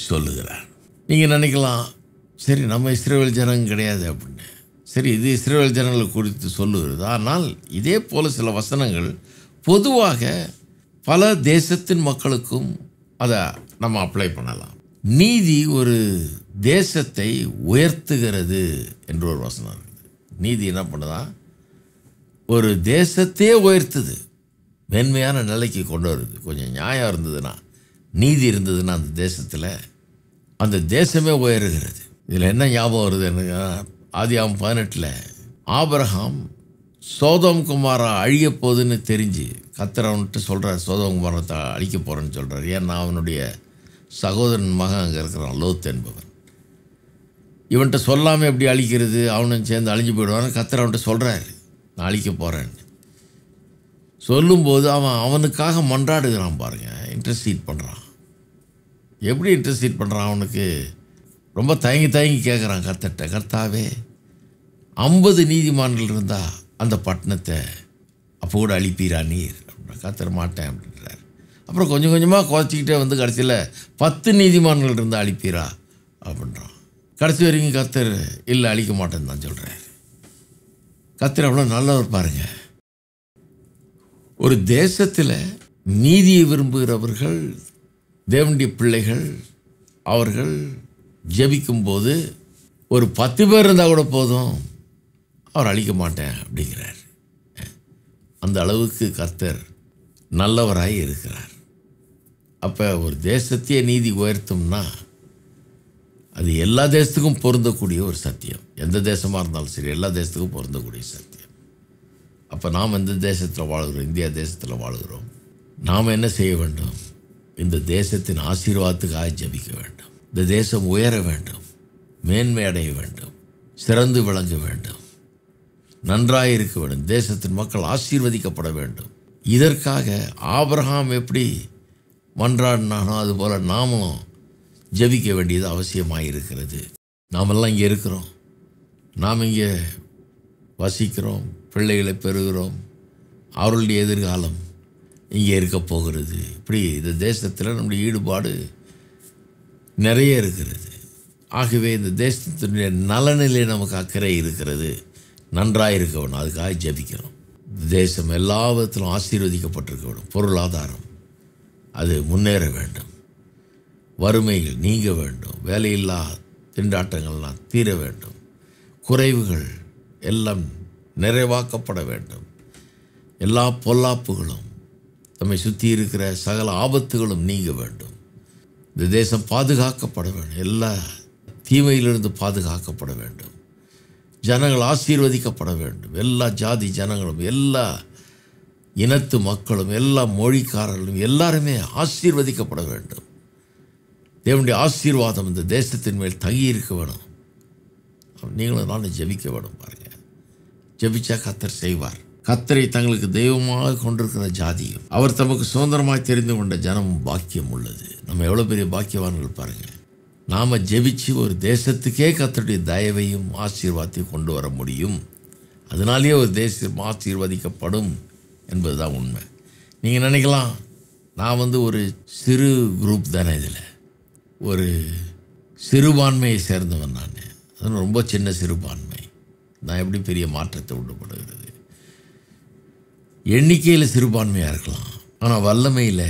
சொல்லுகிறார் நீங்கள் நினைக்கலாம் சரி நம்ம இஸ்ரேல் ஜனங்க கிடையாது அப்படின்னு சரி இது இஸ்ரேல் ஜனங்களை குறித்து சொல்லுகிறது ஆனால் இதே போல் சில வசனங்கள் பொதுவாக பல தேசத்தின் மக்களுக்கும் அதை நம்ம அப்ளை பண்ணலாம் நீதி ஒரு தேசத்தை உயர்த்துகிறது என்று ஒரு வசனம் இருக்குது நீதி என்ன பண்ணுதான் ஒரு தேசத்தையே உயர்த்துது மென்மையான நிலைக்கு கொண்டு வருது கொஞ்சம் நியாயம் இருந்ததுன்னா நீதி இருந்ததுன்னா அந்த தேசத்தில் அந்த தேசமே உயருகிறது இதில் என்ன ஞாபகம் வருது ஆதி ஆம் பதினெட்டில் ஆபரகம் சோதம் குமாரா அழிய போகுதுன்னு தெரிஞ்சு கத்துறவன்ட்டு சொல்கிறார் சோதம் குமாரத்தை அழிக்க போகிறேன்னு சொல்கிறார் ஏன்னா அவனுடைய சகோதரன் மகன் அங்கே இருக்கிறான் லோத் என்பவன் இவன்கிட்ட சொல்லாமல் எப்படி அழிக்கிறது அவனும் சேர்ந்து அழிஞ்சு போயிடுவான்னு கத்திர அவன்கிட்ட சொல்கிறாரு நான் அழிக்க போகிறேன்னு சொல்லும்போது அவன் அவனுக்காக மன்றாடுகிறான் பாருங்கள் இன்ட்ரெஸ்டீட் பண்ணுறான் எப்படி இன்ட்ரெஸ்டீட் பண்ணுறான் அவனுக்கு ரொம்ப தயங்கி தயங்கி கேட்குறான் கத்தட்ட கர்த்தாவே ஐம்பது நீதிமான்கள் இருந்தால் அந்த பட்டணத்தை அப்போ கூட அழிப்பீரா நீர் அப்படின்னா கத்தர மாட்டேன் அப்படின்னு அப்புறம் கொஞ்சம் கொஞ்சமாக குறைச்சிக்கிட்டே வந்து கடைசியில் பத்து நீதிமான்கள் இருந்து அழிப்பீரா அப்படின்றான் கடைசி வரைக்கும் கத்தர் இல்லை அழிக்க மாட்டேன்னு தான் சொல்கிறார் கத்தர் அவ்வளோ நல்லவர் பாருங்க ஒரு தேசத்தில் நீதியை விரும்புகிறவர்கள் தேவண்டி பிள்ளைகள் அவர்கள் ஜபிக்கும்போது ஒரு பத்து பேர் இருந்தால் கூட போதும் அவர் அழிக்க மாட்டேன் அப்படிங்கிறார் அந்த அளவுக்கு கர்த்தர் நல்லவராய் இருக்கிறார் அப்போ ஒரு தேசத்தையே நீதி உயர்த்தும்னா அது எல்லா தேசத்துக்கும் பொருந்தக்கூடிய ஒரு சத்தியம் எந்த தேசமாக இருந்தாலும் சரி எல்லா தேசத்துக்கும் பொருந்தக்கூடிய சத்தியம் அப்போ நாம் எந்த தேசத்தில் வாழ்கிறோம் இந்தியா தேசத்தில் வாழ்கிறோம் நாம் என்ன செய்ய வேண்டும் இந்த தேசத்தின் ஆசீர்வாதத்துக்காக ஜபிக்க வேண்டும் இந்த தேசம் உயர வேண்டும் மேன்மை அடைய வேண்டும் சிறந்து விளங்க வேண்டும் நன்றாக இருக்க வேண்டும் தேசத்தின் மக்கள் ஆசீர்வதிக்கப்பட வேண்டும் இதற்காக ஆபிரகாம் எப்படி மன்றாடினாக அதுபோல் நாமளும் ஜபிக்க வேண்டியது அவசியமாக இருக்கிறது நாமெல்லாம் இங்கே இருக்கிறோம் நாம் இங்கே வசிக்கிறோம் பிள்ளைகளை பெறுகிறோம் அவர்களுடைய எதிர்காலம் இங்கே இருக்க போகிறது இப்படி இந்த தேசத்தில் நம்முடைய ஈடுபாடு நிறைய இருக்கிறது ஆகவே இந்த தேசத்தினுடைய நலநிலை நமக்கு அக்கறை இருக்கிறது நன்றாக இருக்க வேணும் அதுக்காக ஜபிக்கிறோம் தேசம் எல்லா விதத்திலும் ஆசீர்வதிக்கப்பட்டிருக்க வேணும் பொருளாதாரம் அது முன்னேற வேண்டும் வறுமைகள் நீங்க வேண்டும் வேலையில்லா திண்டாட்டங்கள்லாம் தீர வேண்டும் குறைவுகள் எல்லாம் நிறைவாக்கப்பட வேண்டும் எல்லா பொல்லாப்புகளும் நம்மை சுற்றி இருக்கிற சகல ஆபத்துகளும் நீங்க வேண்டும் இந்த தேசம் பாதுகாக்கப்பட வேண்டும் எல்லா தீமையிலிருந்து பாதுகாக்கப்பட வேண்டும் ஜனங்கள் ஆசீர்வதிக்கப்பட வேண்டும் எல்லா ஜாதி ஜனங்களும் எல்லா இனத்து மக்களும் எல்லா மொழிக்காரர்களும் எல்லாருமே ஆசீர்வதிக்கப்பட வேண்டும் தேவனுடைய ஆசீர்வாதம் இந்த தேசத்தின் மேல் தங்கியிருக்க வேணும் நீங்களும் நானும் ஜெபிக்க வேணும் பாருங்கள் ஜெபிச்சா கத்தர் செய்வார் கத்தரை தங்களுக்கு தெய்வமாக கொண்டிருக்கிற ஜாதியும் அவர் தமக்கு சுதந்திரமாக தெரிந்து கொண்ட ஜனமும் பாக்கியம் உள்ளது நம்ம எவ்வளோ பெரிய பாக்கியவான்கள் பாருங்கள் நாம் ஜெபிச்சு ஒரு தேசத்துக்கே கத்தருடைய தயவையும் ஆசீர்வாதத்தையும் கொண்டு வர முடியும் அதனாலேயே ஒரு தேசம் ஆசீர்வதிக்கப்படும் என்பது தான் உண்மை நீங்கள் நினைக்கலாம் நான் வந்து ஒரு சிறு குரூப் தானே இதில் ஒரு சிறுபான்மையை சேர்ந்தவன் நான் அது ரொம்ப சின்ன சிறுபான்மை நான் எப்படி பெரிய மாற்றத்தை உண்டுபடுகிறது எண்ணிக்கையில் சிறுபான்மையாக இருக்கலாம் ஆனால் வல்லமையில்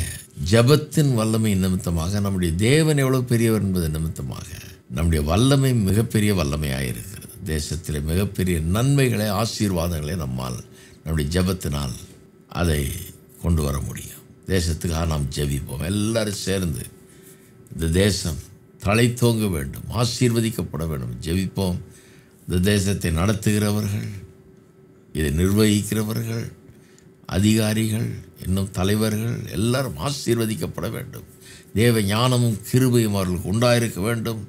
ஜபத்தின் வல்லமை நிமித்தமாக நம்முடைய தேவன் எவ்வளோ பெரியவர் என்பது நிமித்தமாக நம்முடைய வல்லமை மிகப்பெரிய வல்லமையாக இருக்கிறது தேசத்தில் மிகப்பெரிய நன்மைகளை ஆசீர்வாதங்களை நம்மால் நம்முடைய ஜபத்தினால் அதை கொண்டு வர முடியும் தேசத்துக்காக நாம் ஜெபிப்போம் எல்லோரும் சேர்ந்து இந்த தேசம் தலை தோங்க வேண்டும் ஆசீர்வதிக்கப்பட வேண்டும் ஜெபிப்போம் இந்த தேசத்தை நடத்துகிறவர்கள் இதை நிர்வகிக்கிறவர்கள் அதிகாரிகள் இன்னும் தலைவர்கள் எல்லாரும் ஆசீர்வதிக்கப்பட வேண்டும் தேவ ஞானமும் கிருபையும் அவர்களுக்கு உண்டாயிருக்க வேண்டும்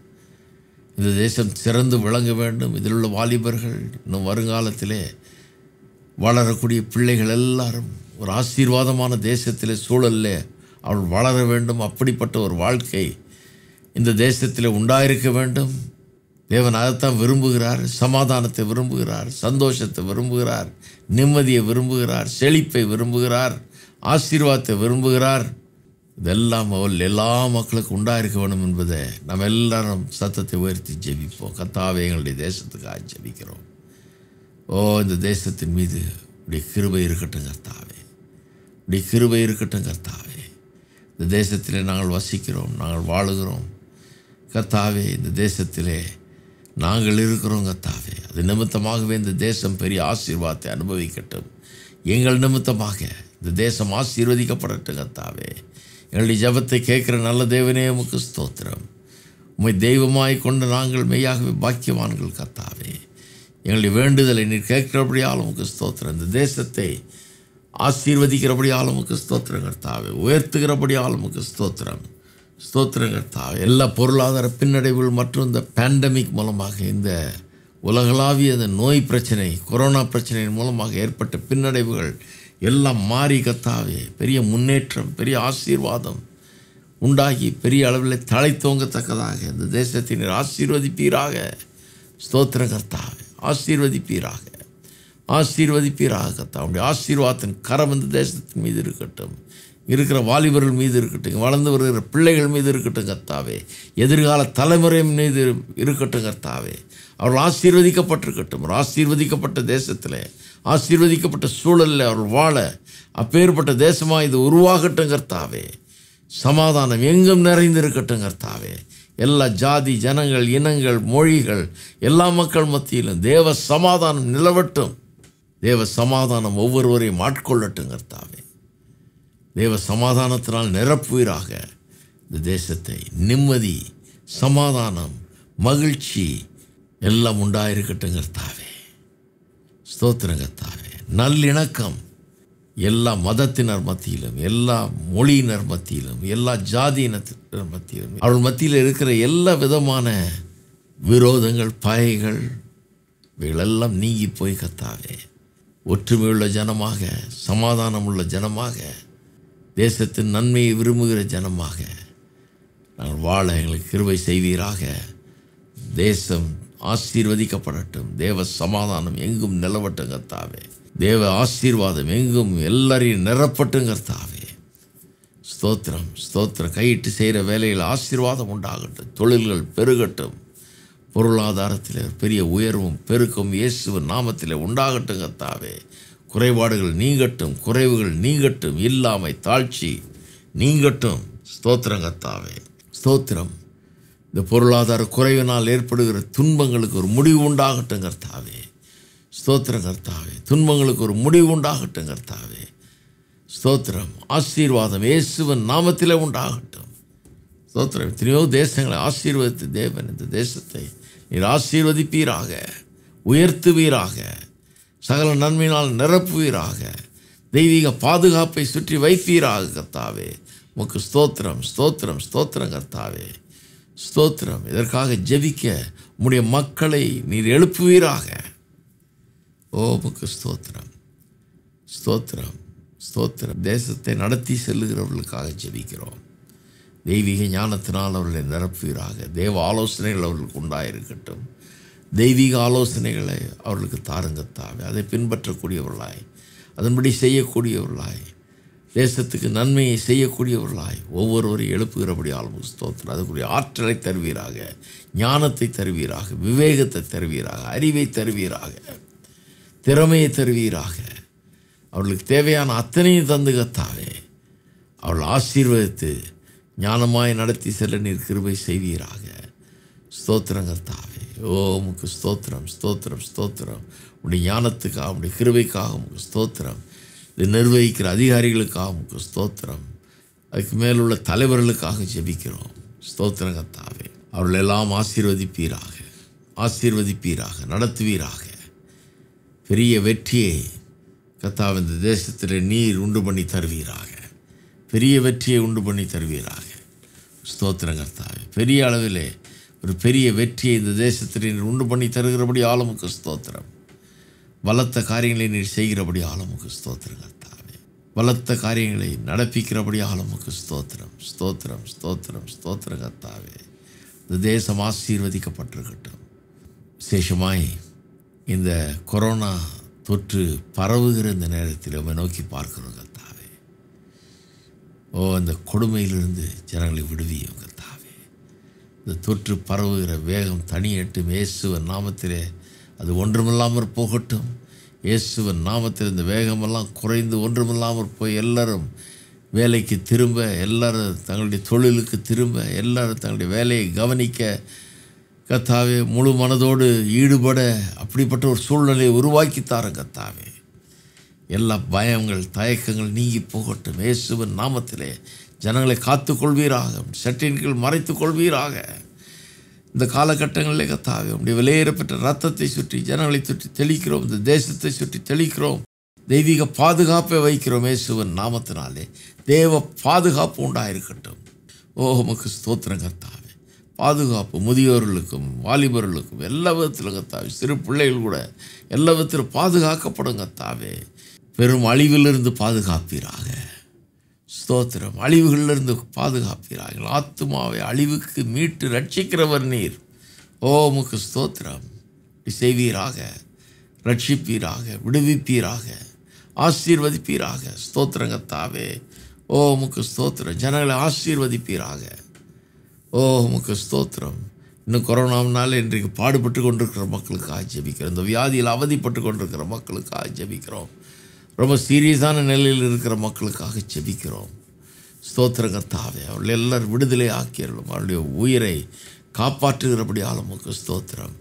இந்த தேசம் சிறந்து விளங்க வேண்டும் இதில் உள்ள வாலிபர்கள் இன்னும் வருங்காலத்திலே வளரக்கூடிய பிள்ளைகள் எல்லாரும் ஒரு ஆசீர்வாதமான தேசத்தில் சூழலில் அவள் வளர வேண்டும் அப்படிப்பட்ட ஒரு வாழ்க்கை இந்த தேசத்தில் உண்டாயிருக்க வேண்டும் தேவன் அதைத்தான் விரும்புகிறார் சமாதானத்தை விரும்புகிறார் சந்தோஷத்தை விரும்புகிறார் நிம்மதியை விரும்புகிறார் செழிப்பை விரும்புகிறார் ஆசீர்வாதத்தை விரும்புகிறார் இதெல்லாம் அவள் எல்லா மக்களுக்கும் உண்டாயிருக்க வேண்டும் என்பதை நம்ம எல்லாரும் சத்தத்தை உயர்த்தி ஜெபிப்போம் கத்தாவே எங்களுடைய தேசத்துக்காக ஜெபிக்கிறோம் ஓ இந்த தேசத்தின் மீது இப்படி கிருபை இருக்கட்டும் கர்த்தாவே இப்படி கிருபை இருக்கட்டும் கர்த்தாவே இந்த தேசத்திலே நாங்கள் வசிக்கிறோம் நாங்கள் வாழுகிறோம் கர்த்தாவே இந்த தேசத்திலே நாங்கள் இருக்கிறோம் கர்த்தாவே அது நிமித்தமாகவே இந்த தேசம் பெரிய ஆசீர்வாதத்தை அனுபவிக்கட்டும் எங்கள் நிமித்தமாக இந்த தேசம் ஆசீர்வதிக்கப்படட்டும் கர்த்தாவே எங்களுடைய ஜபத்தை கேட்குற நல்ல தேவனே உமக்கு ஸ்தோத்திரம் உண்மை தெய்வமாய் கொண்டு நாங்கள் மெய்யாகவே பாக்கியவான்கள் கர்த்தாவே எங்களுடைய வேண்டுதலை நீர் கேட்கிறபடி ஆளுமுக்கு ஸ்தோத்திரம் இந்த தேசத்தை ஆசீர்வதிக்கிறபடி ஆளுமுக்கு ஸ்தோத்திரம் கர்த்தாவே ஆளுமுக்கு ஸ்தோத்திரம் ஸ்தோத்திரம் கர்த்தாவே எல்லா பொருளாதார பின்னடைவுகள் மற்றும் இந்த பேண்டமிக் மூலமாக இந்த உலகளாவிய இந்த நோய் பிரச்சனை கொரோனா பிரச்சனையின் மூலமாக ஏற்பட்ட பின்னடைவுகள் எல்லாம் மாறி கத்தாவே பெரிய முன்னேற்றம் பெரிய ஆசீர்வாதம் உண்டாகி பெரிய அளவில் தலை தோங்கத்தக்கதாக இந்த தேசத்தினர் ஆசீர்வதிப்பீராக ஸ்தோத்திர கர்த்தாவே ஆசீர்வதிப்பீராக ஆசீர்வதிப்பீராக அவனுடைய ஆசீர்வாதத்தின் கரம் இந்த தேசத்தின் மீது இருக்கட்டும் இருக்கிற வாலிபர்கள் மீது இருக்கட்டும் வளர்ந்து வருகிற பிள்ளைகள் மீது இருக்கட்டும் கர்த்தாவே எதிர்கால தலைமுறை மீது இருக்கட்டும் கர்த்தாவே அவர்கள் ஆசீர்வதிக்கப்பட்டிருக்கட்டும் ஒரு ஆசீர்வதிக்கப்பட்ட தேசத்தில் ஆசீர்வதிக்கப்பட்ட சூழலில் அவர்கள் வாழ அப்பேற்பட்ட தேசமாக இது உருவாகட்டும் கர்த்தாவே சமாதானம் எங்கும் நிறைந்திருக்கட்டும் கர்த்தாவே எல்லா ஜாதி ஜனங்கள் இனங்கள் மொழிகள் எல்லா மக்கள் மத்தியிலும் தேவ சமாதானம் நிலவட்டும் தேவ சமாதானம் ஒவ்வொருவரையும் ஆட்கொள்ளட்டும் கர்த்தாவே தேவ சமாதானத்தினால் நிரப்புயிராக இந்த தேசத்தை நிம்மதி சமாதானம் மகிழ்ச்சி எல்லாம் உண்டாயிருக்கட்டும் கர்த்தாவே ஸ்தோத்திரங்கத்தாவே நல்லிணக்கம் எல்லா மதத்தினர் மத்தியிலும் எல்லா மொழியினர் மத்தியிலும் எல்லா ஜாதியினத்தினர் மத்தியிலும் அவள் மத்தியில் இருக்கிற எல்லா விதமான விரோதங்கள் பகைகள் இவைகளெல்லாம் நீங்கி போய் கத்தாவே ஒற்றுமையுள்ள ஜனமாக சமாதானம் உள்ள ஜனமாக தேசத்தின் நன்மையை விரும்புகிற ஜனமாக நாங்கள் வாழ எங்களுக்கு கிருவை செய்வீராக தேசம் ஆசீர்வதிக்கப்படட்டும் தேவ சமாதானம் எங்கும் நிலவட்டும் கத்தாவே தேவ ஆசீர்வாதம் எங்கும் எல்லாரையும் நிரப்பட்டுங்கிறதாவே ஸ்தோத்திரம் ஸ்தோத்திரம் கையிட்டு செய்கிற வேலையில் ஆசீர்வாதம் உண்டாகட்டும் தொழில்கள் பெருகட்டும் பொருளாதாரத்தில் பெரிய உயர்வும் பெருக்கும் இயேசுவ நாமத்தில் உண்டாகட்டுங்கிறதாவே குறைபாடுகள் நீங்கட்டும் குறைவுகள் நீங்கட்டும் இல்லாமை தாழ்ச்சி நீங்கட்டும் ஸ்தோத்திரங்கத்தாவே ஸ்தோத்திரம் இந்த பொருளாதார குறைவினால் ஏற்படுகிற துன்பங்களுக்கு ஒரு முடிவு உண்டாகட்டுங்கிறதாவே ஸ்தோத்திரம் கர்த்தாவே துன்பங்களுக்கு ஒரு முடிவு உண்டாகட்டும் கர்த்தாவே ஸ்தோத்திரம் ஆசீர்வாதம் இயேசுவன் நாமத்தில் உண்டாகட்டும் ஸ்தோத்திரம் எத்தனையோ தேசங்களை ஆசீர்வதித்து தேவன் இந்த தேசத்தை நீர் ஆசீர்வதிப்பீராக உயர்த்துவீராக சகல நன்மையினால் நிரப்புவீராக தெய்வீக பாதுகாப்பை சுற்றி வைப்பீராக கர்த்தாவே உமக்கு ஸ்தோத்திரம் ஸ்தோத்திரம் ஸ்தோத்திரம் கர்த்தாவே ஸ்தோத்திரம் இதற்காக ஜெபிக்க உம்முடைய மக்களை நீர் எழுப்புவீராக ஓமுக்கு ஸ்தோத்திரம் ஸ்தோத்திரம் ஸ்தோத்திரம் தேசத்தை நடத்தி செல்லுகிறவர்களுக்காக ஜெபிக்கிறோம் தெய்வீக ஞானத்தினால் அவர்களை நிரப்புவீராக தேவ ஆலோசனைகள் அவர்களுக்கு உண்டாயிருக்கட்டும் தெய்வீக ஆலோசனைகளை அவர்களுக்கு தாருங்கத்தாவே அதை பின்பற்றக்கூடியவர்களாய் அதன்படி செய்யக்கூடியவர்களாய் தேசத்துக்கு நன்மையை செய்யக்கூடியவர்களாய் ஒவ்வொருவரும் எழுப்புகிறபடி ஆளும் ஸ்தோத்திரம் அதுக்குரிய ஆற்றலை தருவீராக ஞானத்தை தருவீராக விவேகத்தை தருவீராக அறிவை தருவீராக திறமையை தருவீராக அவர்களுக்கு தேவையான அத்தனையும் தந்து கத்தாவே அவள் ஆசீர்வதித்து ஞானமாய் நடத்தி செல்ல நீர் கிருபை செய்வீராக ஸ்தோத்திரங்கத்தாவே ஓ உமக்கு ஸ்தோத்திரம் ஸ்தோத்திரம் ஸ்தோத்திரம் உடைய ஞானத்துக்காக உடைய கிருபைக்காக உமக்கு ஸ்தோத்திரம் இது நிர்வகிக்கிற அதிகாரிகளுக்காக உமக்கு ஸ்தோத்திரம் அதுக்கு மேலுள்ள தலைவர்களுக்காக ஜெபிக்கிறோம் ஸ்தோத்திரங்கத்தாவே அவர்களெல்லாம் எல்லாம் ஆசீர்வதிப்பீராக ஆசீர்வதிப்பீராக நடத்துவீராக பெரிய வெற்றியை கத்தாவ இந்த தேசத்தில் நீர் உண்டு பண்ணி தருவீராக பெரிய வெற்றியை உண்டு பண்ணி தருவீராக ஸ்தோத்திரம் கர்த்தாவே பெரிய அளவிலே ஒரு பெரிய வெற்றியை இந்த தேசத்தில் நீர் உண்டு பண்ணி தருகிறபடி ஆளுமுக்கு ஸ்தோத்திரம் பலத்த காரியங்களை நீர் செய்கிறபடி ஆளுமுக்கு ஸ்தோத்திரம் கர்த்தாவே பலத்த காரியங்களை நடப்பிக்கிறபடி ஆளுமுக்கு ஸ்தோத்திரம் ஸ்தோத்திரம் ஸ்தோத்திரம் ஸ்தோத்திரம் கர்த்தாவே இந்த தேசம் ஆசீர்வதிக்கப்பட்டிருக்கட்டும் விசேஷமாய் இந்த கொரோனா தொற்று பரவுகிற இந்த நேரத்தில் நம்ம நோக்கி பார்க்கணும் கத்தாவே ஓ அந்த கொடுமையிலிருந்து ஜனங்களை விடுவியும் கத்தாவே இந்த தொற்று பரவுகிற வேகம் தனியட்டும் இயேசுவன் நாமத்திலே அது ஒன்றுமில்லாமற் போகட்டும் இயேசுவன் நாமத்தில் இந்த வேகமெல்லாம் குறைந்து ஒன்றுமில்லாமற் போய் எல்லோரும் வேலைக்கு திரும்ப எல்லோரும் தங்களுடைய தொழிலுக்கு திரும்ப எல்லோரும் தங்களுடைய வேலையை கவனிக்க கத்தாவே முழு மனதோடு ஈடுபட அப்படிப்பட்ட ஒரு சூழ்நிலையை உருவாக்கி கத்தாவே எல்லா பயங்கள் தயக்கங்கள் நீங்கி போகட்டும் இயேசுவின் நாமத்திலே ஜனங்களை காத்து கொள்வீராக சட்டின்கள் மறைத்து கொள்வீராக இந்த காலகட்டங்களிலே கத்தாவே உடைய விலையேறப்பட்ட ரத்தத்தை சுற்றி ஜனங்களை சுற்றி தெளிக்கிறோம் இந்த தேசத்தை சுற்றி தெளிக்கிறோம் தெய்வீக பாதுகாப்பை வைக்கிறோம் இயேசுவன் நாமத்தினாலே தேவ பாதுகாப்பு உண்டாயிருக்கட்டும் ஓஹோ மக்கு ஸ்தோத்திரம் கத்தா பாதுகாப்பு முதியோர்களுக்கும் வாலிபர்களுக்கும் எல்லா விதத்திலும் கத்தாவே சிறு பிள்ளைகள் கூட எல்லா விதத்திலும் பாதுகாக்கப்படும் கத்தாவே பெரும் அழிவிலிருந்து பாதுகாப்பீராக ஸ்தோத்திரம் அழிவுகளிலிருந்து பாதுகாப்பீராக ஆத்துமாவை அழிவுக்கு மீட்டு ரட்சிக்கிறவர் நீர் ஓ முக்கு ஸ்தோத்திரம் செய்வீராக ரட்சிப்பீராக விடுவிப்பீராக ஆசீர்வதிப்பீராக ஸ்தோத்திரங்கத்தாவே ஓ முக்கு ஸ்தோத்திரம் ஜனங்களை ஆசீர்வதிப்பீராக ஓ oh, உமக்கு ஸ்தோத்திரம் இன்னும் கொரோனாவினால இன்றைக்கு பாடுபட்டு கொண்டிருக்கிற மக்களுக்காக ஜபிக்கிறோம் இந்த வியாதியில் அவதிப்பட்டு கொண்டிருக்கிற மக்களுக்காக ஜெபிக்கிறோம் ரொம்ப சீரியஸான நிலையில் இருக்கிற மக்களுக்காக ஜெபிக்கிறோம் ஸ்தோத்திர கத்தாவே அவர்கள் எல்லோரும் விடுதலை ஆக்கியர்களும் அவருடைய உயிரை காப்பாற்றுகிறபடி ஆளுமுக்கு ஸ்தோத்திரம்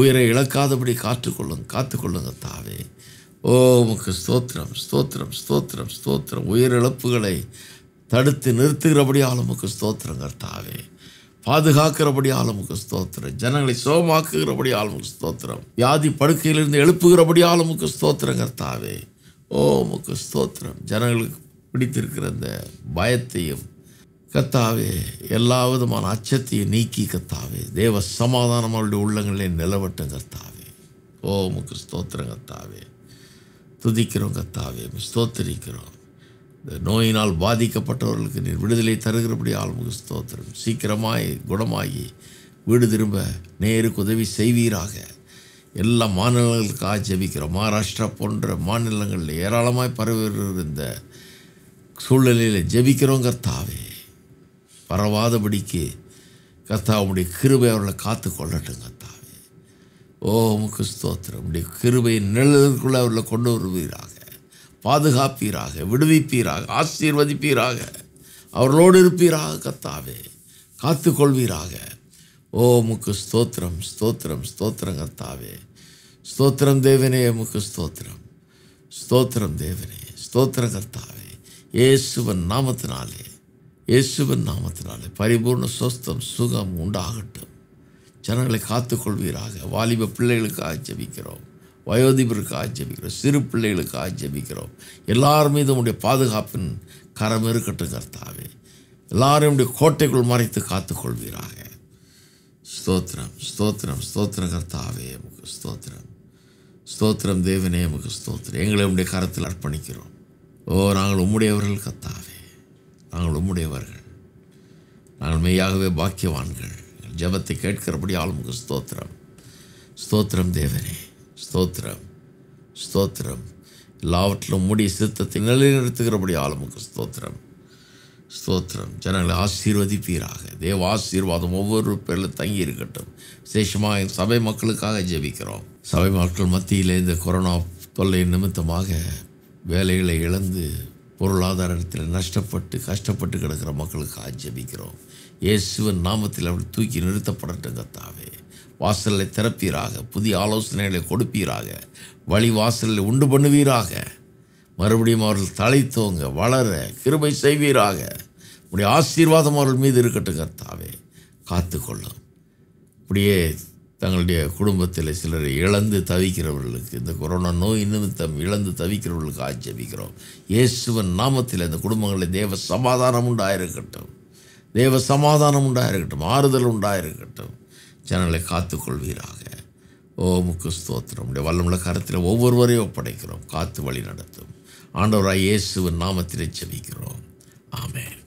உயிரை இழக்காதபடி காற்றுக்கொள்ளும் காத்துக்கொள்ளுங்க தாவே ஓ உமக்கு ஸ்தோத்திரம் ஸ்தோத்திரம் ஸ்தோத்திரம் ஸ்தோத்திரம் உயிரிழப்புகளை தடுத்து நிறுத்துகிறபடி ஆளுமுக்கு ஸ்தோத்திரங்கள் தாவே பாதுகாக்கிறபடி ஆளுமுக்கு ஸ்தோத்திரம் ஜனங்களை சோமாக்குகிறபடி ஆளுமுக ஸ்தோத்திரம் வியாதி படுக்கையிலிருந்து எழுப்புகிறபடி ஆளுமுக ஸ்தோத்திரம் கர்த்தாவே ஓ உமக்கு ஸ்தோத்திரம் ஜனங்களுக்கு பிடித்திருக்கிற அந்த பயத்தையும் கத்தாவே எல்லா விதமான அச்சத்தையும் நீக்கி கத்தாவே தேவ சமாதானம் அவருடைய உள்ளங்களே நிலவட்டம் கத்தாவே ஓ உமக்கு ஸ்தோத்திரம் கத்தாவே துதிக்கிறோம் கத்தாவே ஸ்தோத்திரிக்கிறோம் இந்த நோயினால் பாதிக்கப்பட்டவர்களுக்கு நீர் விடுதலை தருகிறபடி ஆளுமுக ஸ்தோத்திரம் சீக்கிரமாய் குணமாகி வீடு திரும்ப நேருக்கு உதவி செய்வீராக எல்லா மாநிலங்களுக்காக ஜெபிக்கிறோம் மகாராஷ்டிரா போன்ற மாநிலங்களில் ஏராளமாய் பரவுகிற இந்த சூழ்நிலையில் ஜெபிக்கிறோம் கர்த்தாவே பரவாதபடிக்கு கர்த்தா உடைய கிருபை அவர்களை காத்து கொள்ளட்டும் கர்த்தாவே ஓ முக்கு ஸ்தோத்திரம் உடைய கிருபையின் நிழலுக்குள்ளே அவர்களை கொண்டு வருவீராக பாதுகாப்பீராக விடுவிப்பீராக ஆசீர்வதிப்பீராக அவர்களோடு இருப்பீராக கத்தாவே காத்து கொள்வீராக ஓ முக்கு ஸ்தோத்திரம் ஸ்தோத்திரம் ஸ்தோத்திரம் கத்தாவே ஸ்தோத்திரம் தேவனே முக்கு ஸ்தோத்திரம் ஸ்தோத்திரம் தேவனே ஸ்தோத்திரம் கத்தாவே இயேசுவன் நாமத்தினாலே இயேசுவன் நாமத்தினாலே பரிபூர்ண சொஸ்தம் சுகம் உண்டாகட்டும் ஜனங்களை காத்துக்கொள்வீராக வாலிப பிள்ளைகளுக்காக ஜபிக்கிறோம் வயோதிபருக்காக ஜெபிக்கிறோம் சிறு பிள்ளைகளுக்காக ஜெபிக்கிறோம் எல்லார் மீதும் உடைய பாதுகாப்பின் கரம் இருக்கட்டும் கர்த்தாவே எல்லாரும் உடைய கோட்டைக்குள் மறைத்து காத்துக்கொள்வீராக ஸ்தோத்திரம் ஸ்தோத்திரம் ஸ்தோத்திரம் கர்த்தாவே நமக்கு ஸ்தோத்திரம் ஸ்தோத்திரம் தேவனே நமக்கு ஸ்தோத்திரம் எங்களை உடைய கரத்தில் அர்ப்பணிக்கிறோம் ஓ நாங்கள் உம்முடையவர்கள் கர்த்தாவே நாங்கள் உம்முடையவர்கள் நாங்கள் மெய்யாகவே பாக்கியவான்கள் ஜபத்தை கேட்கிறபடி ஆளுமுக ஸ்தோத்திரம் ஸ்தோத்திரம் தேவனே ஸ்தோத்திரம் ஸ்தோத்திரம் எல்லாவற்றிலும் மூடி சித்தத்தை நிலைநிறுத்துகிறபடி ஆளுமுக்கு ஸ்தோத்திரம் ஸ்தோத்திரம் ஜனங்களை ஆசீர்வதிப்பீராக தேவ ஆசீர்வாதம் ஒவ்வொரு பேரில் தங்கி இருக்கட்டும் விசேஷமாக சபை மக்களுக்காக ஜெபிக்கிறோம் சபை மக்கள் மத்தியில் இந்த கொரோனா தொல்லை நிமித்தமாக வேலைகளை இழந்து பொருளாதாரத்தில் நஷ்டப்பட்டு கஷ்டப்பட்டு கிடக்கிற மக்களுக்காக ஜெபிக்கிறோம் இயேசுவன் நாமத்தில் அவள் தூக்கி நிறுத்தப்படட்டும் கத்தாவே வாசலை திறப்பீராக புதிய ஆலோசனைகளை கொடுப்பீராக வழி வாசலில் உண்டு பண்ணுவீராக மறுபடியும் அவர்கள் தலைத்தோங்க வளர கிருபை செய்வீராக உடைய ஆசீர்வாதம் அவர்கள் மீது இருக்கட்டும் கர்த்தாவே காத்துக்கொள்ளும் இப்படியே தங்களுடைய குடும்பத்தில் சிலர் இழந்து தவிக்கிறவர்களுக்கு இந்த கொரோனா நோய் நிமித்தம் இழந்து தவிக்கிறவர்களுக்கு ஆட்சேபிக்கிறோம் இயேசுவன் நாமத்தில் அந்த குடும்பங்களில் தேவ சமாதானம் உண்டாயிருக்கட்டும் தேவ சமாதானம் உண்டாயிருக்கட்டும் ஆறுதல் உண்டாயிருக்கட்டும் ஜனங்களை காத்துக்கொள்வீராக முக்கு ஸ்தோத்திரம் உடைய வல்லமுள்ள கருத்தில் ஒவ்வொருவரையும் ஒப்படைக்கிறோம் காத்து வழி நடத்தும் ஆண்டவராய் இயேசுவின் நாமத்திலே செவிக்கிறோம் ஆமேன்